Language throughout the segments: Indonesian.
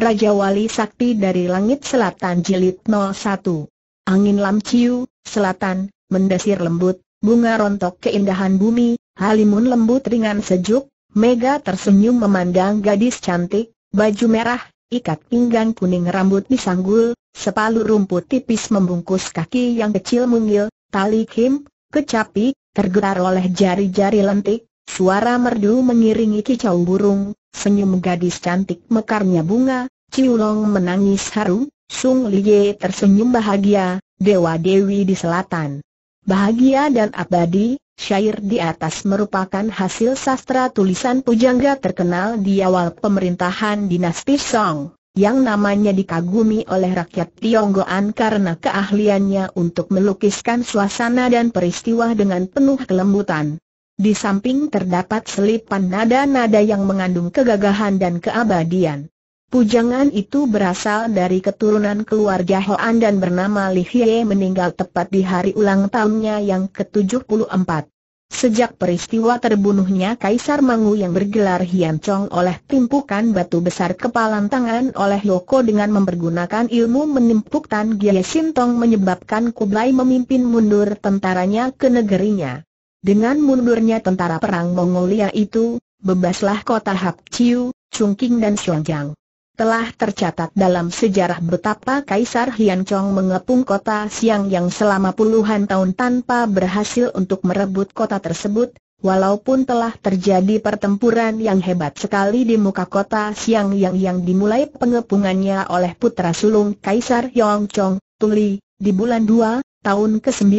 Raja Wali Sakti dari Langit Selatan Jilid 01 Angin Lam Ciu, Selatan, mendesir lembut, bunga rontok keindahan bumi, halimun lembut ringan sejuk, Mega tersenyum memandang gadis cantik, baju merah, ikat pinggang kuning rambut disanggul, sepalu rumput tipis membungkus kaki yang kecil mungil, tali kim, kecapi, tergerar oleh jari-jari lentik, Suara merdu mengiringi kicau burung, senyum gadis cantik mekarnya bunga, Ciulong menangis haru, Sung Liye tersenyum bahagia, Dewa Dewi di selatan. Bahagia dan abadi, syair di atas merupakan hasil sastra tulisan pujangga terkenal di awal pemerintahan dinasti Song, yang namanya dikagumi oleh rakyat Tionggoan karena keahliannya untuk melukiskan suasana dan peristiwa dengan penuh kelembutan. Di samping terdapat selipan nada-nada yang mengandung kegagahan dan keabadian. Pujangan itu berasal dari keturunan keluarga Hoan dan bernama Li Hye meninggal tepat di hari ulang tahunnya yang ke-74. Sejak peristiwa terbunuhnya Kaisar Mangu yang bergelar Hian Chong oleh timpukan batu besar kepalan tangan oleh Yoko dengan mempergunakan ilmu menimpuk Tan Gye Sintong menyebabkan Kublai memimpin mundur tentaranya ke negerinya. Dengan mundurnya tentara perang Mongolia itu, bebaslah kota Hapchiu, Chungking dan Xiongjiang. Telah tercatat dalam sejarah betapa Kaisar Chong mengepung kota Siang yang selama puluhan tahun tanpa berhasil untuk merebut kota tersebut, walaupun telah terjadi pertempuran yang hebat sekali di muka kota Siang yang yang dimulai pengepungannya oleh putra sulung Kaisar Hiancong, Tuli, di bulan 2, tahun ke-9,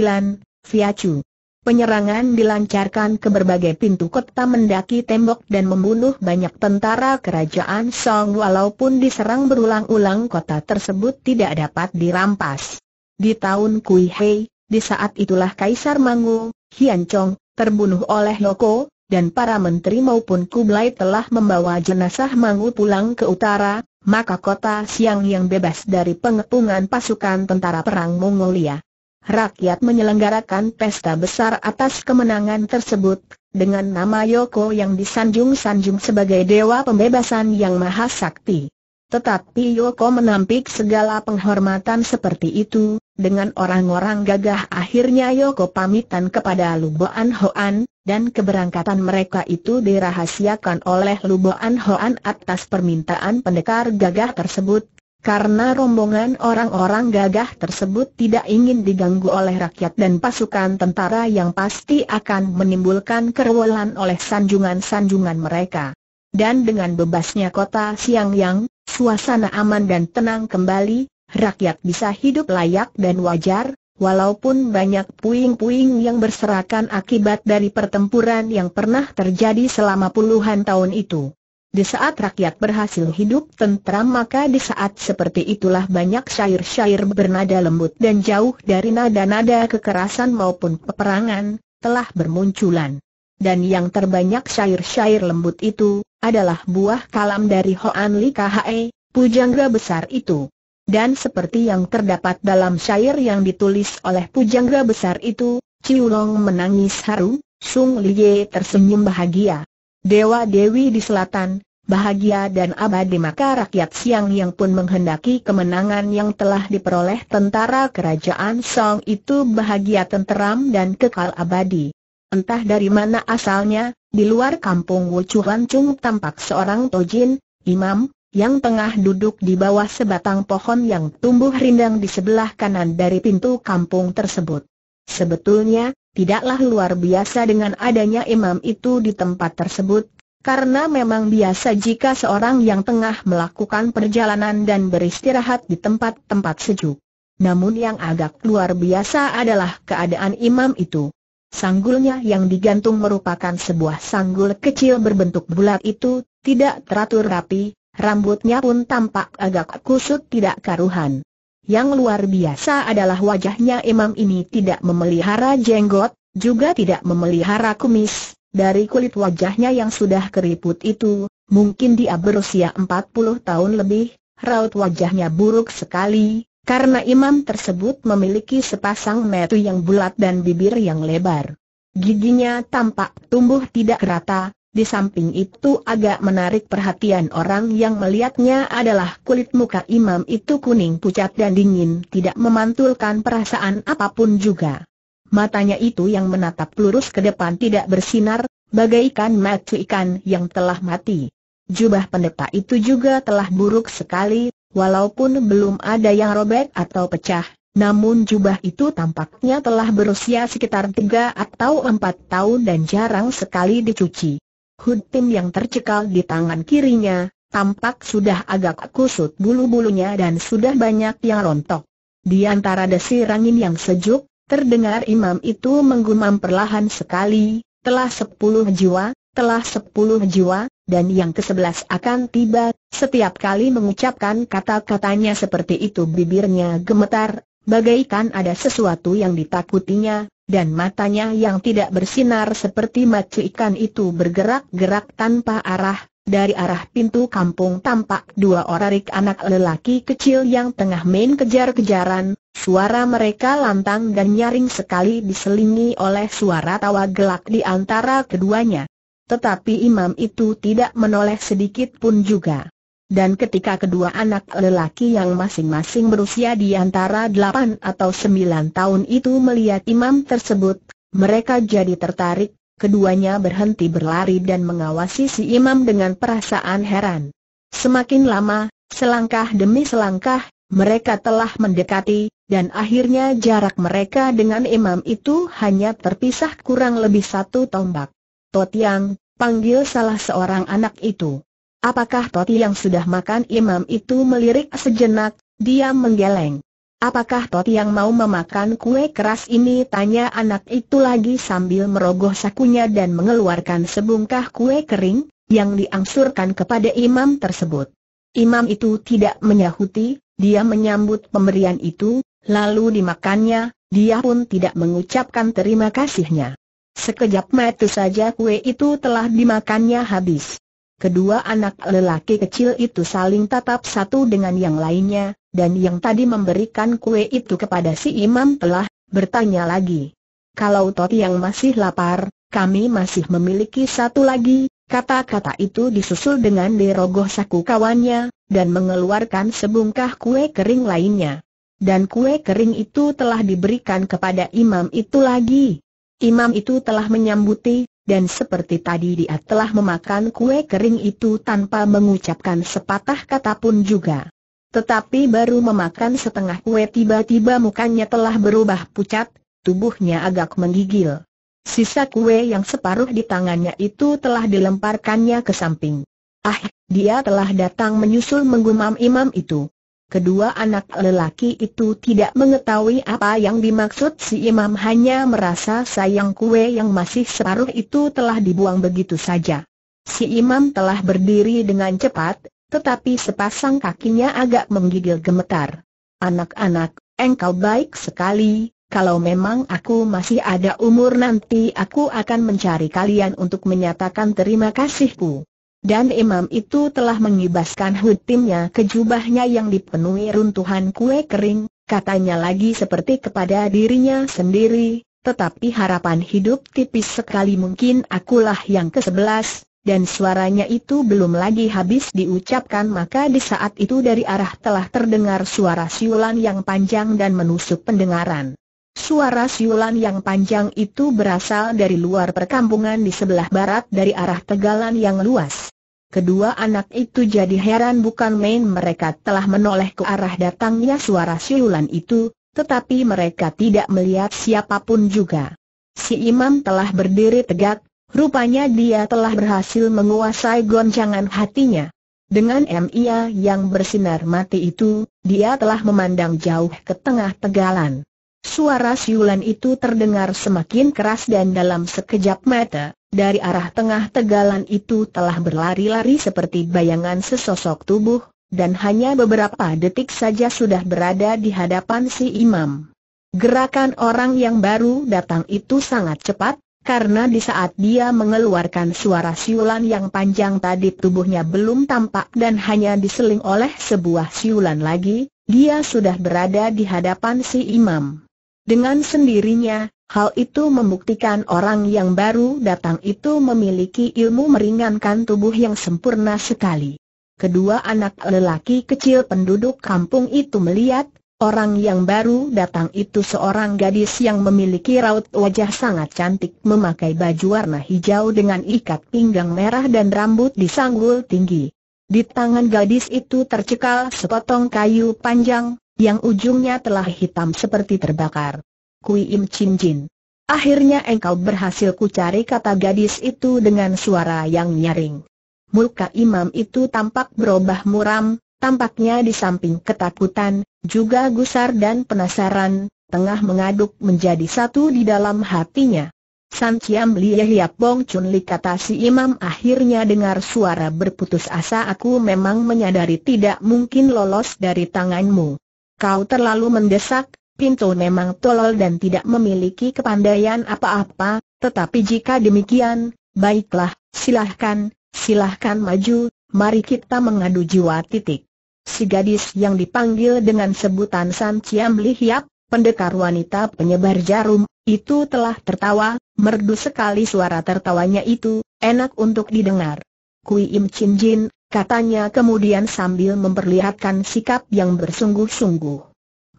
Fiacu. Penyerangan dilancarkan ke berbagai pintu kota mendaki tembok dan membunuh banyak tentara kerajaan Song walaupun diserang berulang-ulang kota tersebut tidak dapat dirampas. Di tahun Kui Hei, di saat itulah Kaisar Mangu, Hian Chong, terbunuh oleh Loko, dan para menteri maupun Kublai telah membawa jenazah Mangu pulang ke utara, maka kota Siang yang bebas dari pengepungan pasukan tentara perang Mongolia rakyat menyelenggarakan pesta besar atas kemenangan tersebut, dengan nama Yoko yang disanjung-sanjung sebagai Dewa Pembebasan Yang Maha Sakti. Tetapi Yoko menampik segala penghormatan seperti itu, dengan orang-orang gagah akhirnya Yoko pamitan kepada Luboan Hoan, dan keberangkatan mereka itu dirahasiakan oleh Luboan Hoan atas permintaan pendekar gagah tersebut, karena rombongan orang-orang gagah tersebut tidak ingin diganggu oleh rakyat dan pasukan tentara yang pasti akan menimbulkan kerewelan oleh sanjungan-sanjungan mereka. Dan dengan bebasnya kota Siang Yang, suasana aman dan tenang kembali, rakyat bisa hidup layak dan wajar, walaupun banyak puing-puing yang berserakan akibat dari pertempuran yang pernah terjadi selama puluhan tahun itu. Di saat rakyat berhasil hidup tentram maka di saat seperti itulah banyak syair-syair bernada lembut dan jauh dari nada-nada kekerasan maupun peperangan, telah bermunculan. Dan yang terbanyak syair-syair lembut itu, adalah buah kalam dari Hoan Li Khae, pujangga besar itu. Dan seperti yang terdapat dalam syair yang ditulis oleh pujangga besar itu, Ciulong menangis haru, Sung Liye tersenyum bahagia. Dewa Dewi di selatan, bahagia dan abadi maka rakyat siang yang pun menghendaki kemenangan yang telah diperoleh tentara kerajaan Song itu bahagia tenteram dan kekal abadi. Entah dari mana asalnya, di luar kampung Wuchuan Rancung tampak seorang tojin, imam, yang tengah duduk di bawah sebatang pohon yang tumbuh rindang di sebelah kanan dari pintu kampung tersebut. Sebetulnya, tidaklah luar biasa dengan adanya imam itu di tempat tersebut, karena memang biasa jika seorang yang tengah melakukan perjalanan dan beristirahat di tempat-tempat sejuk. Namun yang agak luar biasa adalah keadaan imam itu. Sanggulnya yang digantung merupakan sebuah sanggul kecil berbentuk bulat itu, tidak teratur rapi, rambutnya pun tampak agak kusut tidak karuhan. Yang luar biasa adalah wajahnya imam ini tidak memelihara jenggot, juga tidak memelihara kumis. Dari kulit wajahnya yang sudah keriput itu, mungkin dia berusia 40 tahun lebih, raut wajahnya buruk sekali, karena imam tersebut memiliki sepasang metu yang bulat dan bibir yang lebar. Giginya tampak tumbuh tidak rata, di samping itu agak menarik perhatian orang yang melihatnya adalah kulit muka imam itu kuning pucat dan dingin tidak memantulkan perasaan apapun juga. Matanya itu yang menatap lurus ke depan tidak bersinar, bagaikan mati ikan yang telah mati. Jubah pendeta itu juga telah buruk sekali, walaupun belum ada yang robek atau pecah, namun jubah itu tampaknya telah berusia sekitar 3 atau 4 tahun dan jarang sekali dicuci. Hud Pim yang tercekal di tangan kirinya, tampak sudah agak kusut bulu-bulunya dan sudah banyak yang rontok. Di antara desir angin yang sejuk, terdengar imam itu menggumam perlahan sekali, telah sepuluh jiwa, telah sepuluh jiwa, dan yang kesebelas akan tiba, setiap kali mengucapkan kata-katanya seperti itu bibirnya gemetar, bagaikan ada sesuatu yang ditakutinya, dan matanya yang tidak bersinar seperti mata ikan itu bergerak-gerak tanpa arah, dari arah pintu kampung tampak dua orang anak lelaki kecil yang tengah main kejar-kejaran, suara mereka lantang dan nyaring sekali diselingi oleh suara tawa gelak di antara keduanya. Tetapi imam itu tidak menoleh sedikit pun juga dan ketika kedua anak lelaki yang masing-masing berusia di antara delapan atau sembilan tahun itu melihat imam tersebut, mereka jadi tertarik, keduanya berhenti berlari dan mengawasi si imam dengan perasaan heran. Semakin lama, selangkah demi selangkah, mereka telah mendekati, dan akhirnya jarak mereka dengan imam itu hanya terpisah kurang lebih satu tombak. Totiang, panggil salah seorang anak itu. Apakah Toti yang sudah makan imam itu melirik sejenak, dia menggeleng. Apakah Toti yang mau memakan kue keras ini? Tanya anak itu lagi sambil merogoh sakunya dan mengeluarkan sebungkah kue kering, yang diangsurkan kepada imam tersebut. Imam itu tidak menyahuti, dia menyambut pemberian itu, lalu dimakannya, dia pun tidak mengucapkan terima kasihnya. Sekejap mata saja kue itu telah dimakannya habis. Kedua anak lelaki kecil itu saling tatap satu dengan yang lainnya, dan yang tadi memberikan kue itu kepada si imam telah bertanya lagi. Kalau Toti yang masih lapar, kami masih memiliki satu lagi, kata-kata itu disusul dengan dirogoh saku kawannya, dan mengeluarkan sebungkah kue kering lainnya. Dan kue kering itu telah diberikan kepada imam itu lagi. Imam itu telah menyambuti, dan seperti tadi dia telah memakan kue kering itu tanpa mengucapkan sepatah kata pun juga. Tetapi baru memakan setengah kue tiba-tiba mukanya telah berubah pucat, tubuhnya agak menggigil. Sisa kue yang separuh di tangannya itu telah dilemparkannya ke samping. Ah, dia telah datang menyusul menggumam imam itu. Kedua anak lelaki itu tidak mengetahui apa yang dimaksud si imam hanya merasa sayang kue yang masih separuh itu telah dibuang begitu saja. Si imam telah berdiri dengan cepat, tetapi sepasang kakinya agak menggigil gemetar. Anak-anak, engkau baik sekali, kalau memang aku masih ada umur nanti aku akan mencari kalian untuk menyatakan terima kasihku. Dan imam itu telah mengibaskan hutimnya ke jubahnya yang dipenuhi runtuhan kue kering, katanya lagi seperti kepada dirinya sendiri, tetapi harapan hidup tipis sekali mungkin akulah yang ke-11, dan suaranya itu belum lagi habis diucapkan maka di saat itu dari arah telah terdengar suara siulan yang panjang dan menusuk pendengaran. Suara siulan yang panjang itu berasal dari luar perkampungan di sebelah barat dari arah tegalan yang luas. Kedua anak itu jadi heran bukan main mereka telah menoleh ke arah datangnya suara siulan itu, tetapi mereka tidak melihat siapapun juga. Si imam telah berdiri tegak, rupanya dia telah berhasil menguasai goncangan hatinya. Dengan MIA yang bersinar mati itu, dia telah memandang jauh ke tengah tegalan. Suara siulan itu terdengar semakin keras dan dalam sekejap mata, dari arah tengah tegalan itu telah berlari-lari seperti bayangan sesosok tubuh, dan hanya beberapa detik saja sudah berada di hadapan si imam. Gerakan orang yang baru datang itu sangat cepat, karena di saat dia mengeluarkan suara siulan yang panjang tadi tubuhnya belum tampak dan hanya diseling oleh sebuah siulan lagi, dia sudah berada di hadapan si imam. Dengan sendirinya, Hal itu membuktikan orang yang baru datang itu memiliki ilmu meringankan tubuh yang sempurna sekali. Kedua anak lelaki kecil penduduk kampung itu melihat, orang yang baru datang itu seorang gadis yang memiliki raut wajah sangat cantik memakai baju warna hijau dengan ikat pinggang merah dan rambut disanggul tinggi. Di tangan gadis itu tercekal sepotong kayu panjang, yang ujungnya telah hitam seperti terbakar. Kui Im Chin Jin. Akhirnya engkau berhasil kucari kata gadis itu dengan suara yang nyaring. Muka imam itu tampak berubah muram, tampaknya di samping ketakutan, juga gusar dan penasaran, tengah mengaduk menjadi satu di dalam hatinya. San Ciam Lie Bong Chun Li kata si imam akhirnya dengar suara berputus asa aku memang menyadari tidak mungkin lolos dari tanganmu. Kau terlalu mendesak, Pinto memang tolol dan tidak memiliki kepandaian apa-apa, tetapi jika demikian, baiklah, silahkan, silahkan maju, mari kita mengadu jiwa titik. Si gadis yang dipanggil dengan sebutan San Ciam Lihiap, pendekar wanita penyebar jarum, itu telah tertawa, merdu sekali suara tertawanya itu, enak untuk didengar. Kui Im Chin Jin, katanya kemudian sambil memperlihatkan sikap yang bersungguh-sungguh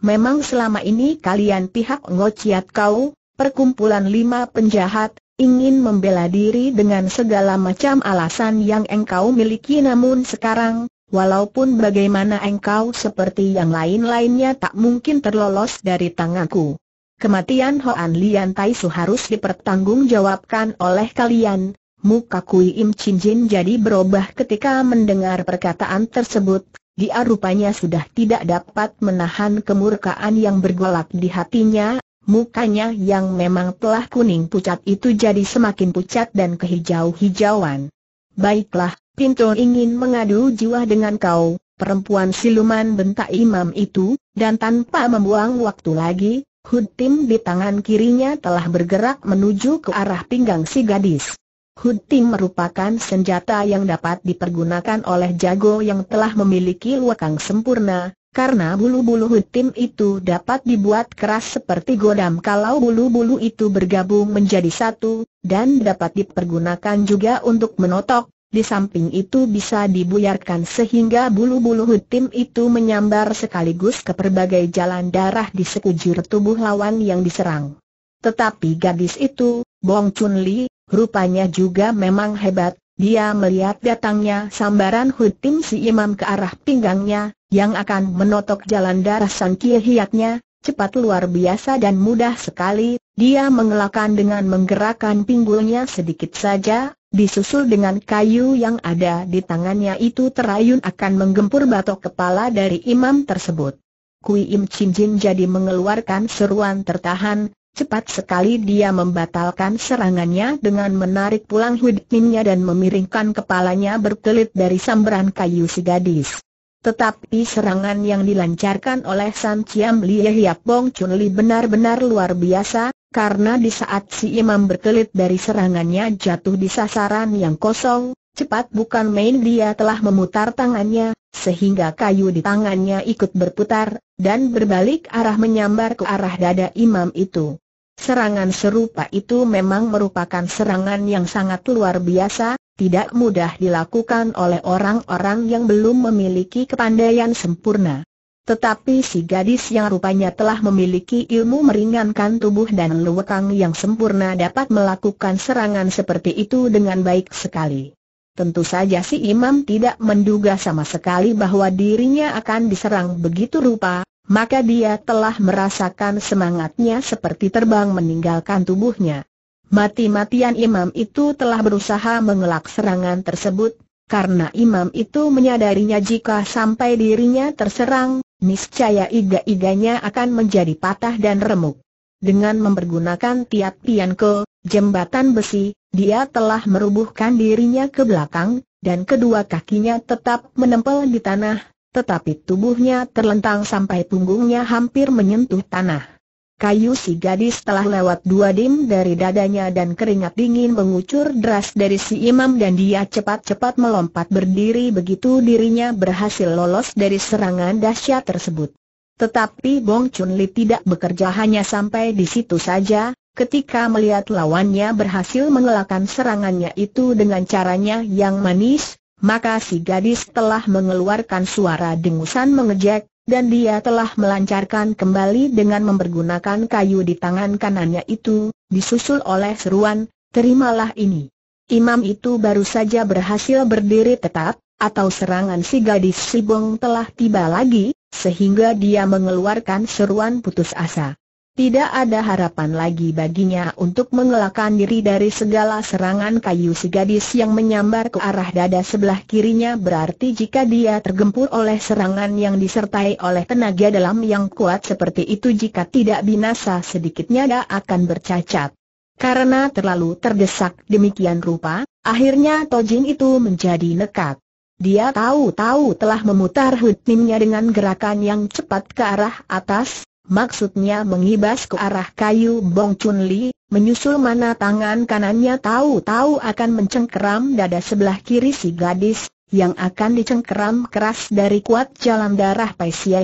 memang selama ini kalian pihak ngociat kau, perkumpulan lima penjahat, ingin membela diri dengan segala macam alasan yang engkau miliki namun sekarang, walaupun bagaimana engkau seperti yang lain-lainnya tak mungkin terlolos dari tanganku. Kematian Hoan Lian Taisu harus dipertanggungjawabkan oleh kalian. Muka Kui Im Chin Jin jadi berubah ketika mendengar perkataan tersebut, dia rupanya sudah tidak dapat menahan kemurkaan yang bergolak di hatinya, mukanya yang memang telah kuning pucat itu jadi semakin pucat dan kehijau-hijauan. Baiklah, Pinto ingin mengadu jiwa dengan kau, perempuan siluman bentak imam itu, dan tanpa membuang waktu lagi, Hud di tangan kirinya telah bergerak menuju ke arah pinggang si gadis. Hunting merupakan senjata yang dapat dipergunakan oleh jago yang telah memiliki luakang sempurna, karena bulu-bulu hunting itu dapat dibuat keras seperti godam kalau bulu-bulu itu bergabung menjadi satu, dan dapat dipergunakan juga untuk menotok, di samping itu bisa dibuyarkan sehingga bulu-bulu hutim itu menyambar sekaligus ke berbagai jalan darah di sekujur tubuh lawan yang diserang. Tetapi gadis itu, Bong Chun Li, Rupanya juga memang hebat, dia melihat datangnya sambaran Hutim si imam ke arah pinggangnya, yang akan menotok jalan darah sang kihiatnya, cepat luar biasa dan mudah sekali, dia mengelakkan dengan menggerakkan pinggulnya sedikit saja, disusul dengan kayu yang ada di tangannya itu terayun akan menggempur batok kepala dari imam tersebut. Kui Im Chin Jin jadi mengeluarkan seruan tertahan, Cepat sekali dia membatalkan serangannya dengan menarik pulang hidungnya dan memiringkan kepalanya berkelit dari sambaran kayu si gadis. Tetapi serangan yang dilancarkan oleh San Ciam Lie Hiap Bong Chun Li benar-benar luar biasa, karena di saat si imam berkelit dari serangannya jatuh di sasaran yang kosong, cepat bukan main dia telah memutar tangannya, sehingga kayu di tangannya ikut berputar, dan berbalik arah menyambar ke arah dada imam itu. Serangan serupa itu memang merupakan serangan yang sangat luar biasa, tidak mudah dilakukan oleh orang-orang yang belum memiliki kepandaian sempurna. Tetapi si gadis yang rupanya telah memiliki ilmu meringankan tubuh dan lewekang yang sempurna dapat melakukan serangan seperti itu dengan baik sekali. Tentu saja si imam tidak menduga sama sekali bahwa dirinya akan diserang begitu rupa, maka dia telah merasakan semangatnya seperti terbang meninggalkan tubuhnya. Mati-matian imam itu telah berusaha mengelak serangan tersebut, karena imam itu menyadarinya jika sampai dirinya terserang, niscaya iga-iganya akan menjadi patah dan remuk. Dengan mempergunakan tiap tian ke jembatan besi, dia telah merubuhkan dirinya ke belakang, dan kedua kakinya tetap menempel di tanah, tetapi tubuhnya terlentang sampai punggungnya hampir menyentuh tanah. Kayu si gadis telah lewat dua dim dari dadanya dan keringat dingin mengucur deras dari si imam dan dia cepat-cepat melompat berdiri begitu dirinya berhasil lolos dari serangan dahsyat tersebut. Tetapi Bong Chun Li tidak bekerja hanya sampai di situ saja, ketika melihat lawannya berhasil mengelakkan serangannya itu dengan caranya yang manis, maka si gadis telah mengeluarkan suara dengusan mengejek, dan dia telah melancarkan kembali dengan mempergunakan kayu di tangan kanannya itu, disusul oleh seruan, terimalah ini. Imam itu baru saja berhasil berdiri tetap, atau serangan si gadis Sibong telah tiba lagi, sehingga dia mengeluarkan seruan putus asa. Tidak ada harapan lagi baginya untuk mengelakkan diri dari segala serangan kayu si gadis yang menyambar ke arah dada sebelah kirinya berarti jika dia tergempur oleh serangan yang disertai oleh tenaga dalam yang kuat seperti itu jika tidak binasa sedikitnya dia akan bercacat. Karena terlalu terdesak demikian rupa, akhirnya Tojin itu menjadi nekat. Dia tahu-tahu telah memutar hutnimnya dengan gerakan yang cepat ke arah atas, Maksudnya mengibas ke arah kayu Bong Chun Li, menyusul mana tangan kanannya tahu-tahu akan mencengkeram dada sebelah kiri si gadis, yang akan dicengkeram keras dari kuat jalan darah Paisiah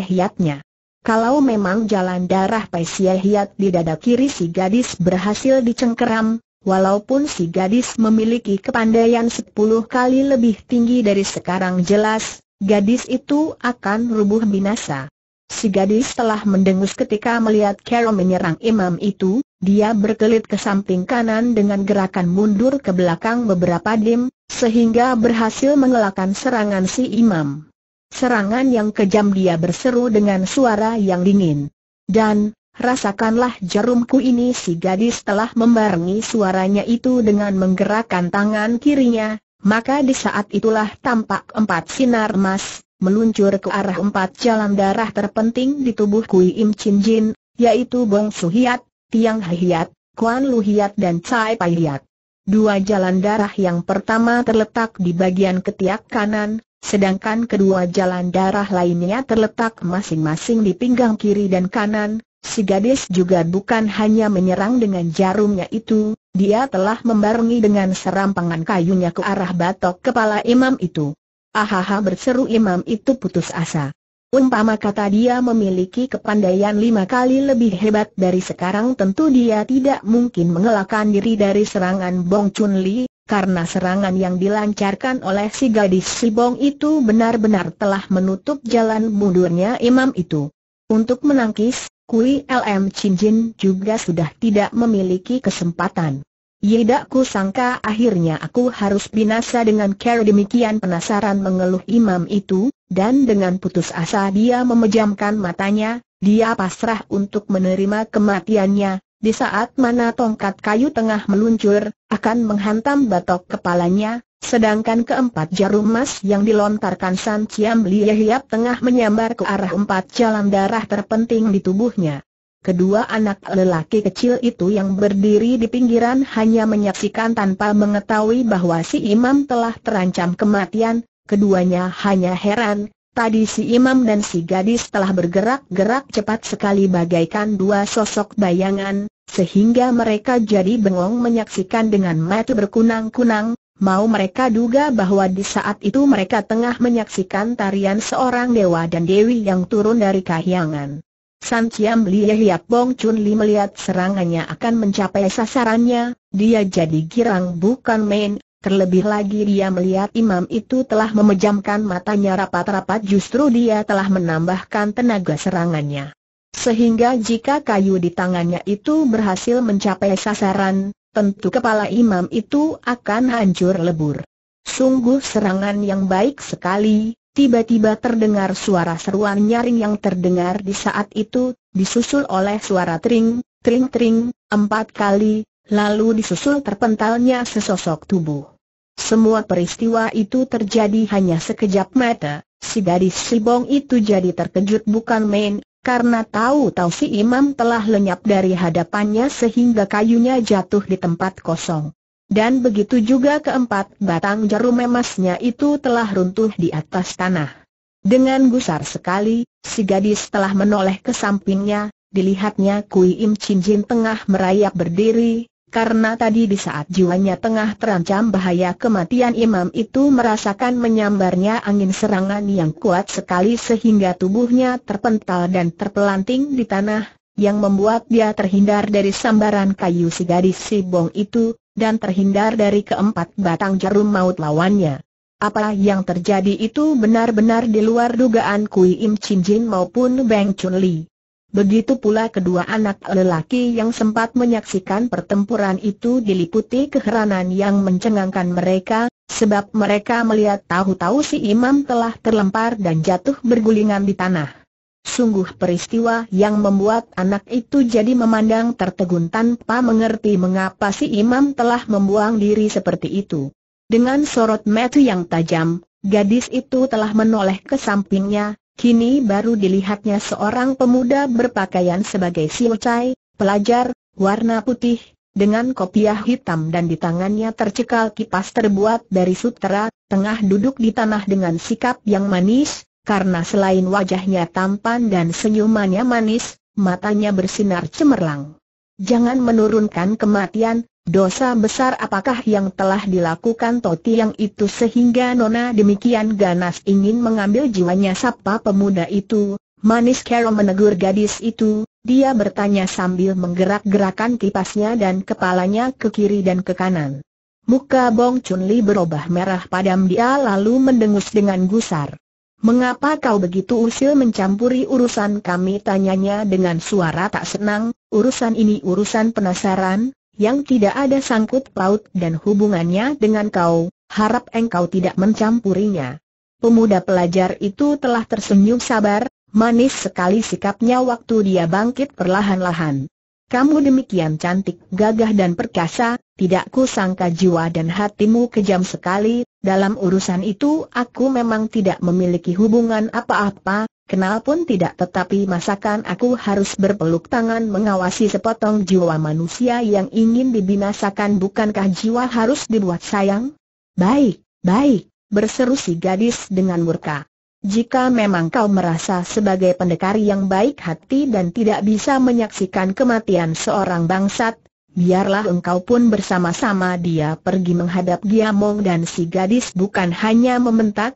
Kalau memang jalan darah Paisiah di dada kiri si gadis berhasil dicengkeram, Walaupun si gadis memiliki kepandaian 10 kali lebih tinggi dari sekarang jelas, gadis itu akan rubuh binasa. Si gadis telah mendengus ketika melihat Carol menyerang imam itu, dia berkelit ke samping kanan dengan gerakan mundur ke belakang beberapa dim, sehingga berhasil mengelakkan serangan si imam. Serangan yang kejam dia berseru dengan suara yang dingin. Dan, rasakanlah jarumku ini si gadis telah membarengi suaranya itu dengan menggerakkan tangan kirinya, maka di saat itulah tampak empat sinar emas, meluncur ke arah empat jalan darah terpenting di tubuh Kui Im Chin Jin, yaitu Bong Su Hiat, Tiang Hai Hiat, Kuan Lu Hiat dan Cai Pai Hiat. Dua jalan darah yang pertama terletak di bagian ketiak kanan, sedangkan kedua jalan darah lainnya terletak masing-masing di pinggang kiri dan kanan. Si gadis juga bukan hanya menyerang dengan jarumnya itu, dia telah membarungi dengan serampangan kayunya ke arah batok kepala imam itu. Ahaha berseru imam itu putus asa. Umpama kata dia memiliki kepandaian lima kali lebih hebat dari sekarang tentu dia tidak mungkin mengelakkan diri dari serangan Bong Chun Li, karena serangan yang dilancarkan oleh si gadis si Bong itu benar-benar telah menutup jalan mundurnya imam itu. Untuk menangkis, Kui LM Chin Jin juga sudah tidak memiliki kesempatan. Tidak iya ku sangka akhirnya aku harus binasa dengan cara demikian penasaran mengeluh imam itu, dan dengan putus asa dia memejamkan matanya, dia pasrah untuk menerima kematiannya, di saat mana tongkat kayu tengah meluncur, akan menghantam batok kepalanya, Sedangkan keempat jarum emas yang dilontarkan San Ciam Lieh tengah menyambar ke arah empat jalan darah terpenting di tubuhnya. Kedua anak lelaki kecil itu yang berdiri di pinggiran hanya menyaksikan tanpa mengetahui bahwa si imam telah terancam kematian, keduanya hanya heran, tadi si imam dan si gadis telah bergerak-gerak cepat sekali bagaikan dua sosok bayangan, sehingga mereka jadi bengong menyaksikan dengan mata berkunang-kunang, mau mereka duga bahwa di saat itu mereka tengah menyaksikan tarian seorang dewa dan dewi yang turun dari kahyangan. San Kiam Lie Bong Chun Li melihat serangannya akan mencapai sasarannya, dia jadi girang bukan main, terlebih lagi dia melihat imam itu telah memejamkan matanya rapat-rapat justru dia telah menambahkan tenaga serangannya. Sehingga jika kayu di tangannya itu berhasil mencapai sasaran, tentu kepala imam itu akan hancur lebur. Sungguh serangan yang baik sekali, Tiba-tiba terdengar suara seruan nyaring yang terdengar di saat itu, disusul oleh suara tring, tring-tring, empat kali, lalu disusul terpentalnya sesosok tubuh. Semua peristiwa itu terjadi hanya sekejap mata, si gadis Sibong itu jadi terkejut bukan main, karena tahu-tahu si imam telah lenyap dari hadapannya sehingga kayunya jatuh di tempat kosong. Dan begitu juga keempat batang jarum emasnya itu telah runtuh di atas tanah. Dengan gusar sekali, si gadis telah menoleh ke sampingnya, dilihatnya Kui Im Chin Jin tengah merayap berdiri, karena tadi di saat jiwanya tengah terancam bahaya kematian imam itu merasakan menyambarnya angin serangan yang kuat sekali sehingga tubuhnya terpental dan terpelanting di tanah, yang membuat dia terhindar dari sambaran kayu si gadis si bong itu, dan terhindar dari keempat batang jarum maut lawannya. Apa yang terjadi itu benar-benar di luar dugaan Kui Im Chin Jin maupun Beng Chun Li. Begitu pula kedua anak lelaki yang sempat menyaksikan pertempuran itu diliputi keheranan yang mencengangkan mereka, sebab mereka melihat tahu-tahu si imam telah terlempar dan jatuh bergulingan di tanah. Sungguh peristiwa yang membuat anak itu jadi memandang tertegun tanpa mengerti mengapa si imam telah membuang diri seperti itu. Dengan sorot mata yang tajam, gadis itu telah menoleh ke sampingnya, kini baru dilihatnya seorang pemuda berpakaian sebagai siocai, pelajar, warna putih, dengan kopiah hitam dan di tangannya tercekal kipas terbuat dari sutera, tengah duduk di tanah dengan sikap yang manis, karena selain wajahnya tampan dan senyumannya manis, matanya bersinar cemerlang. Jangan menurunkan kematian, dosa besar apakah yang telah dilakukan Toti yang itu sehingga Nona demikian ganas ingin mengambil jiwanya sapa pemuda itu, manis Carol menegur gadis itu, dia bertanya sambil menggerak-gerakan kipasnya dan kepalanya ke kiri dan ke kanan. Muka Bong Chun Li berubah merah padam dia lalu mendengus dengan gusar. Mengapa kau begitu usil mencampuri urusan kami? Tanyanya dengan suara tak senang, urusan ini urusan penasaran, yang tidak ada sangkut paut dan hubungannya dengan kau, harap engkau tidak mencampurinya. Pemuda pelajar itu telah tersenyum sabar, manis sekali sikapnya waktu dia bangkit perlahan-lahan. Kamu demikian cantik, gagah dan perkasa, tidak ku sangka jiwa dan hatimu kejam sekali, dalam urusan itu aku memang tidak memiliki hubungan apa-apa, kenal pun tidak tetapi masakan aku harus berpeluk tangan mengawasi sepotong jiwa manusia yang ingin dibinasakan bukankah jiwa harus dibuat sayang? Baik, baik, berseru si gadis dengan murka. Jika memang kau merasa sebagai pendekar yang baik hati dan tidak bisa menyaksikan kematian seorang bangsat, biarlah engkau pun bersama-sama dia pergi menghadap Giamong dan si gadis bukan hanya membentak,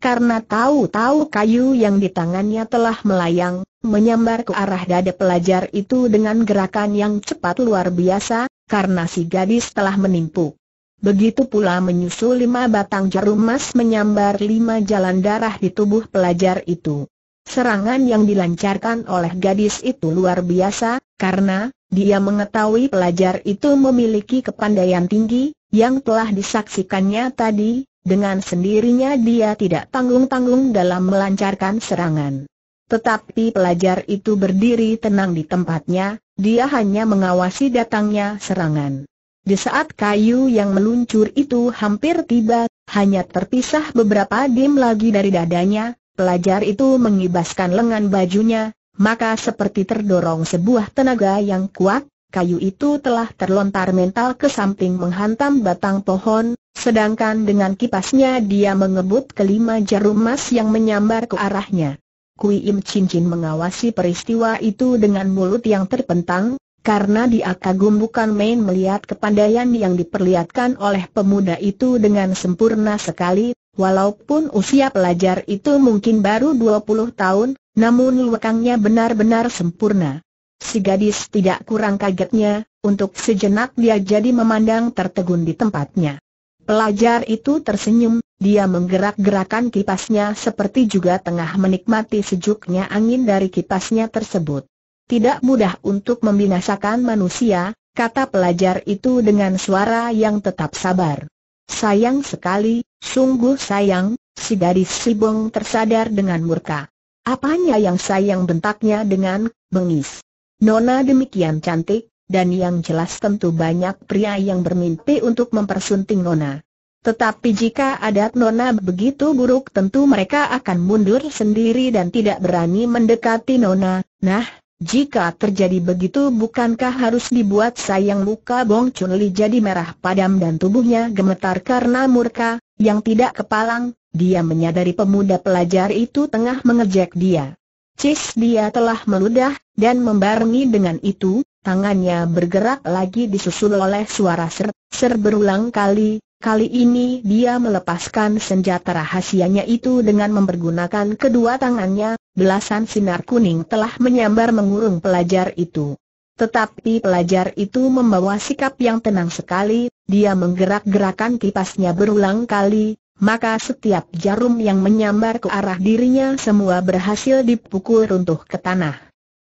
karena tahu-tahu kayu yang di tangannya telah melayang, menyambar ke arah dada pelajar itu dengan gerakan yang cepat luar biasa, karena si gadis telah menimpu. Begitu pula menyusul lima batang jarum emas menyambar lima jalan darah di tubuh pelajar itu. Serangan yang dilancarkan oleh gadis itu luar biasa, karena dia mengetahui pelajar itu memiliki kepandaian tinggi, yang telah disaksikannya tadi, dengan sendirinya dia tidak tanggung-tanggung dalam melancarkan serangan. Tetapi pelajar itu berdiri tenang di tempatnya, dia hanya mengawasi datangnya serangan. Di saat kayu yang meluncur itu hampir tiba, hanya terpisah beberapa dim lagi dari dadanya, Pelajar itu mengibaskan lengan bajunya, maka seperti terdorong sebuah tenaga yang kuat, kayu itu telah terlontar mental ke samping menghantam batang pohon, sedangkan dengan kipasnya dia mengebut kelima jarum emas yang menyambar ke arahnya. Kui Im Cincin mengawasi peristiwa itu dengan mulut yang terpentang, karena dia kagum bukan main melihat kepandaian yang diperlihatkan oleh pemuda itu dengan sempurna sekali, Walaupun usia pelajar itu mungkin baru 20 tahun, namun lekangnya benar-benar sempurna. Si gadis tidak kurang kagetnya, untuk sejenak dia jadi memandang tertegun di tempatnya. Pelajar itu tersenyum, dia menggerak-gerakan kipasnya seperti juga tengah menikmati sejuknya angin dari kipasnya tersebut. Tidak mudah untuk membinasakan manusia, kata pelajar itu dengan suara yang tetap sabar. Sayang sekali, Sungguh sayang, si gadis Sibong tersadar dengan murka. Apanya yang sayang bentaknya dengan bengis. Nona demikian cantik, dan yang jelas tentu banyak pria yang bermimpi untuk mempersunting Nona. Tetapi jika adat Nona begitu buruk tentu mereka akan mundur sendiri dan tidak berani mendekati Nona. Nah, jika terjadi begitu bukankah harus dibuat sayang muka Bong Chun Li jadi merah padam dan tubuhnya gemetar karena murka? Yang tidak kepalang, dia menyadari pemuda pelajar itu tengah mengejek dia. Cis dia telah meludah, dan membarengi dengan itu, tangannya bergerak lagi disusul oleh suara ser, ser berulang kali, Kali ini dia melepaskan senjata rahasianya itu dengan mempergunakan kedua tangannya, belasan sinar kuning telah menyambar mengurung pelajar itu. Tetapi pelajar itu membawa sikap yang tenang sekali, dia menggerak-gerakan kipasnya berulang kali, maka setiap jarum yang menyambar ke arah dirinya semua berhasil dipukul runtuh ke tanah.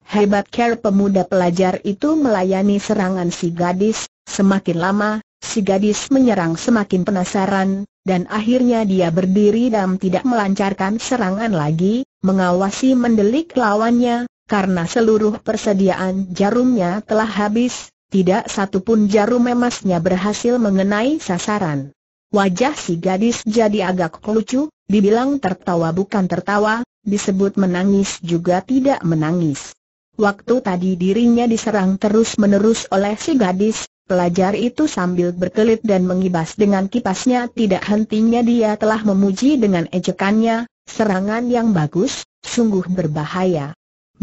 Hebat care pemuda pelajar itu melayani serangan si gadis, semakin lama, si gadis menyerang semakin penasaran, dan akhirnya dia berdiri dan tidak melancarkan serangan lagi, mengawasi mendelik lawannya, karena seluruh persediaan jarumnya telah habis, tidak satu pun jarum emasnya berhasil mengenai sasaran. Wajah si gadis jadi agak lucu, dibilang tertawa bukan tertawa, disebut menangis juga tidak menangis. Waktu tadi dirinya diserang terus-menerus oleh si gadis, pelajar itu sambil berkelit dan mengibas dengan kipasnya tidak hentinya dia telah memuji dengan ejekannya, serangan yang bagus, sungguh berbahaya.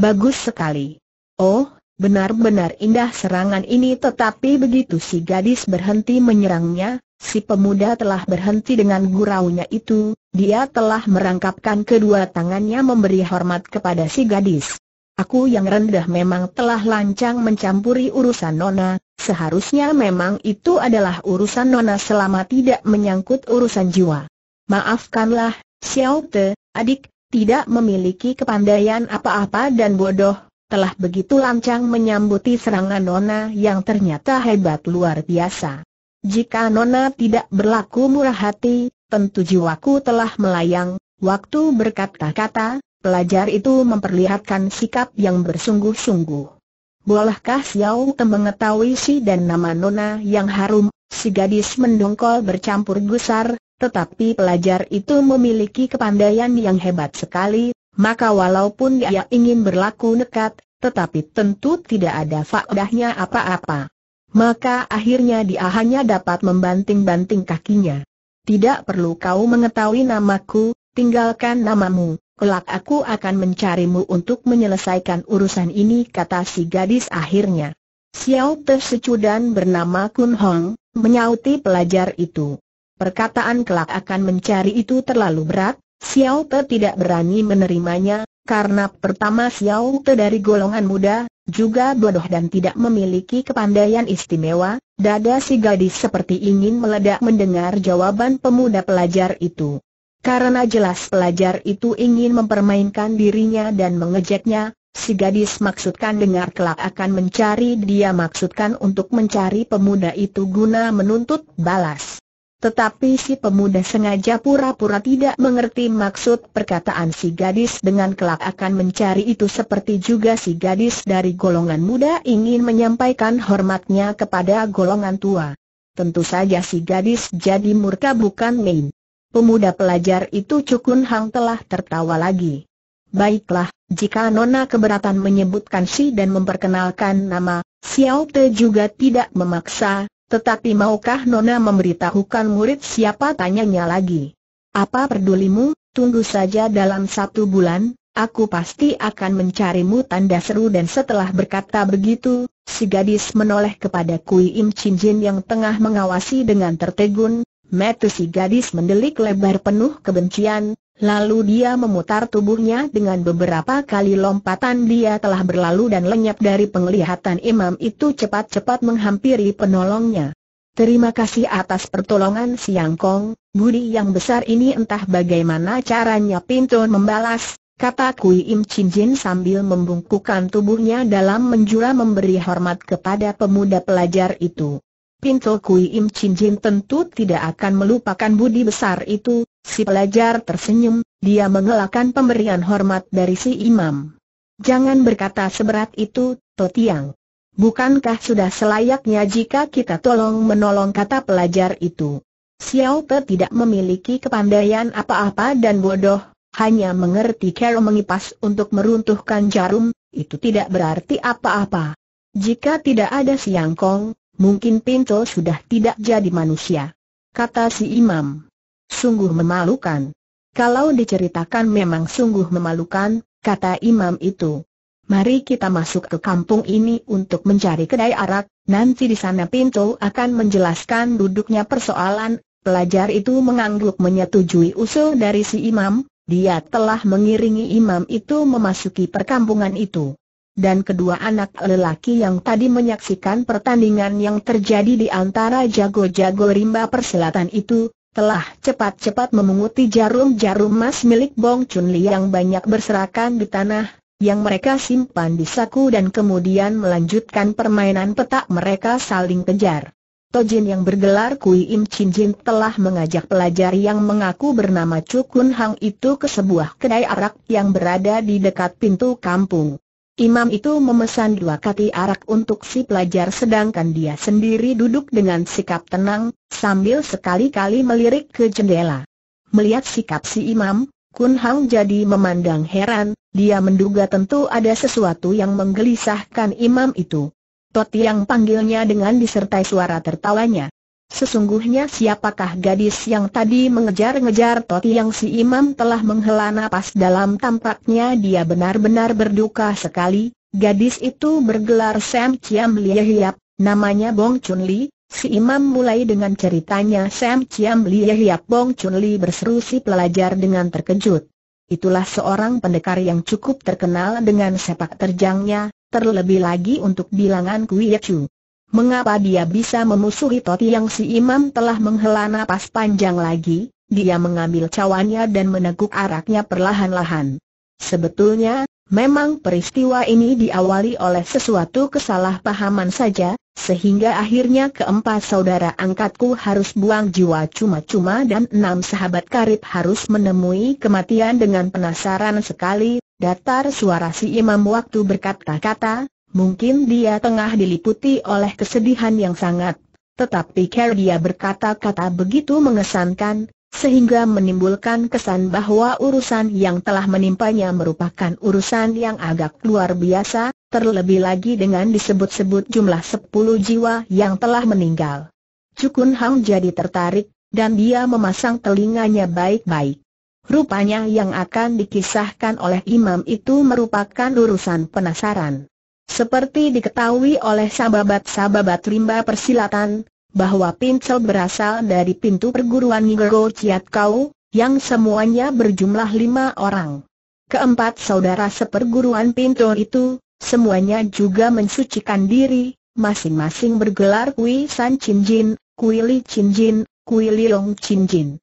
Bagus sekali. Oh, benar-benar indah serangan ini tetapi begitu si gadis berhenti menyerangnya, si pemuda telah berhenti dengan guraunya itu, dia telah merangkapkan kedua tangannya memberi hormat kepada si gadis. Aku yang rendah memang telah lancang mencampuri urusan Nona, seharusnya memang itu adalah urusan Nona selama tidak menyangkut urusan jiwa. Maafkanlah, Xiao Te, adik, tidak memiliki kepandaian apa-apa dan bodoh, telah begitu lancang menyambuti serangan Nona yang ternyata hebat luar biasa. Jika Nona tidak berlaku murah hati, tentu jiwaku telah melayang, waktu berkata-kata, pelajar itu memperlihatkan sikap yang bersungguh-sungguh. Bolehkah Xiao Te mengetahui si dan nama Nona yang harum, si gadis mendongkol bercampur gusar, tetapi pelajar itu memiliki kepandaian yang hebat sekali, maka walaupun dia ingin berlaku nekat, tetapi tentu tidak ada faedahnya apa-apa. Maka akhirnya dia hanya dapat membanting-banting kakinya. Tidak perlu kau mengetahui namaku, tinggalkan namamu, kelak aku akan mencarimu untuk menyelesaikan urusan ini kata si gadis akhirnya. Xiao Te Secudan bernama Kun Hong, menyauti pelajar itu. Perkataan kelak akan mencari itu terlalu berat, Xiao Te tidak berani menerimanya, karena pertama Xiao Te dari golongan muda, juga bodoh dan tidak memiliki kepandaian istimewa, dada si gadis seperti ingin meledak mendengar jawaban pemuda pelajar itu. Karena jelas pelajar itu ingin mempermainkan dirinya dan mengejeknya, si gadis maksudkan dengar kelak akan mencari dia maksudkan untuk mencari pemuda itu guna menuntut balas. Tetapi si pemuda sengaja pura-pura tidak mengerti maksud perkataan si gadis dengan kelak akan mencari itu seperti juga si gadis dari golongan muda ingin menyampaikan hormatnya kepada golongan tua. Tentu saja si gadis jadi murka bukan main. Pemuda pelajar itu Cukun Hang telah tertawa lagi. Baiklah, jika Nona keberatan menyebutkan si dan memperkenalkan nama, Xiao Te juga tidak memaksa, tetapi maukah Nona memberitahukan murid siapa tanyanya lagi? Apa pedulimu, tunggu saja dalam satu bulan, aku pasti akan mencarimu tanda seru dan setelah berkata begitu, si gadis menoleh kepada Kui Im Chin Jin yang tengah mengawasi dengan tertegun, metu si gadis mendelik lebar penuh kebencian, Lalu dia memutar tubuhnya dengan beberapa kali lompatan dia telah berlalu dan lenyap dari penglihatan imam itu cepat-cepat menghampiri penolongnya. Terima kasih atas pertolongan Siang Kong, budi yang besar ini entah bagaimana caranya Pintun membalas, kata Kui Im Chin Jin sambil membungkukkan tubuhnya dalam menjura memberi hormat kepada pemuda pelajar itu. Pintu Kui Im Chin Jin tentu tidak akan melupakan budi besar itu, Si pelajar tersenyum, dia mengelakkan pemberian hormat dari si imam. Jangan berkata seberat itu, Totiang. Bukankah sudah selayaknya jika kita tolong menolong kata pelajar itu? Xiao Te tidak memiliki kepandaian apa-apa dan bodoh, hanya mengerti kalau mengipas untuk meruntuhkan jarum, itu tidak berarti apa-apa. Jika tidak ada siangkong, mungkin Pinto sudah tidak jadi manusia. Kata si imam sungguh memalukan. Kalau diceritakan memang sungguh memalukan, kata imam itu. Mari kita masuk ke kampung ini untuk mencari kedai arak, nanti di sana pintu akan menjelaskan duduknya persoalan. Pelajar itu mengangguk menyetujui usul dari si imam, dia telah mengiringi imam itu memasuki perkampungan itu. Dan kedua anak lelaki yang tadi menyaksikan pertandingan yang terjadi di antara jago-jago rimba perselatan itu, telah cepat-cepat memunguti jarum-jarum emas milik Bong Chun Li yang banyak berserakan di tanah, yang mereka simpan di saku dan kemudian melanjutkan permainan petak mereka saling kejar. Tojin yang bergelar Kui Im Chin Jin telah mengajak pelajar yang mengaku bernama Chukun Hang itu ke sebuah kedai arak yang berada di dekat pintu kampung. Imam itu memesan dua kati arak untuk si pelajar sedangkan dia sendiri duduk dengan sikap tenang, sambil sekali-kali melirik ke jendela. Melihat sikap si imam, Kun Hang jadi memandang heran, dia menduga tentu ada sesuatu yang menggelisahkan imam itu. Toti yang panggilnya dengan disertai suara tertawanya. Sesungguhnya siapakah gadis yang tadi mengejar-ngejar Toti yang si imam telah menghela nafas dalam tampaknya dia benar-benar berduka sekali, gadis itu bergelar Sam Chiam Lie namanya Bong Chun Li, si imam mulai dengan ceritanya Sam Chiam Lie Bong Chun Li berseru si pelajar dengan terkejut. Itulah seorang pendekar yang cukup terkenal dengan sepak terjangnya, terlebih lagi untuk bilangan Kui Chu. Mengapa dia bisa memusuhi Toti yang si imam telah menghela napas panjang lagi, dia mengambil cawannya dan meneguk araknya perlahan-lahan. Sebetulnya, memang peristiwa ini diawali oleh sesuatu kesalahpahaman saja, sehingga akhirnya keempat saudara angkatku harus buang jiwa cuma-cuma dan enam sahabat karib harus menemui kematian dengan penasaran sekali, datar suara si imam waktu berkata-kata, Mungkin dia tengah diliputi oleh kesedihan yang sangat. Tetapi cara dia berkata-kata begitu mengesankan, sehingga menimbulkan kesan bahwa urusan yang telah menimpanya merupakan urusan yang agak luar biasa, terlebih lagi dengan disebut-sebut jumlah sepuluh jiwa yang telah meninggal. Cukun Hang jadi tertarik, dan dia memasang telinganya baik-baik. Rupanya yang akan dikisahkan oleh imam itu merupakan urusan penasaran. Seperti diketahui oleh sahabat-sahabat rimba persilatan, bahwa pincel berasal dari pintu perguruan Ngigoro Ciat Kau, yang semuanya berjumlah lima orang. Keempat saudara seperguruan pintu itu, semuanya juga mensucikan diri, masing-masing bergelar Kui San Chin Jin, Kui Li Chin Jin, Kui Long Chin Jin.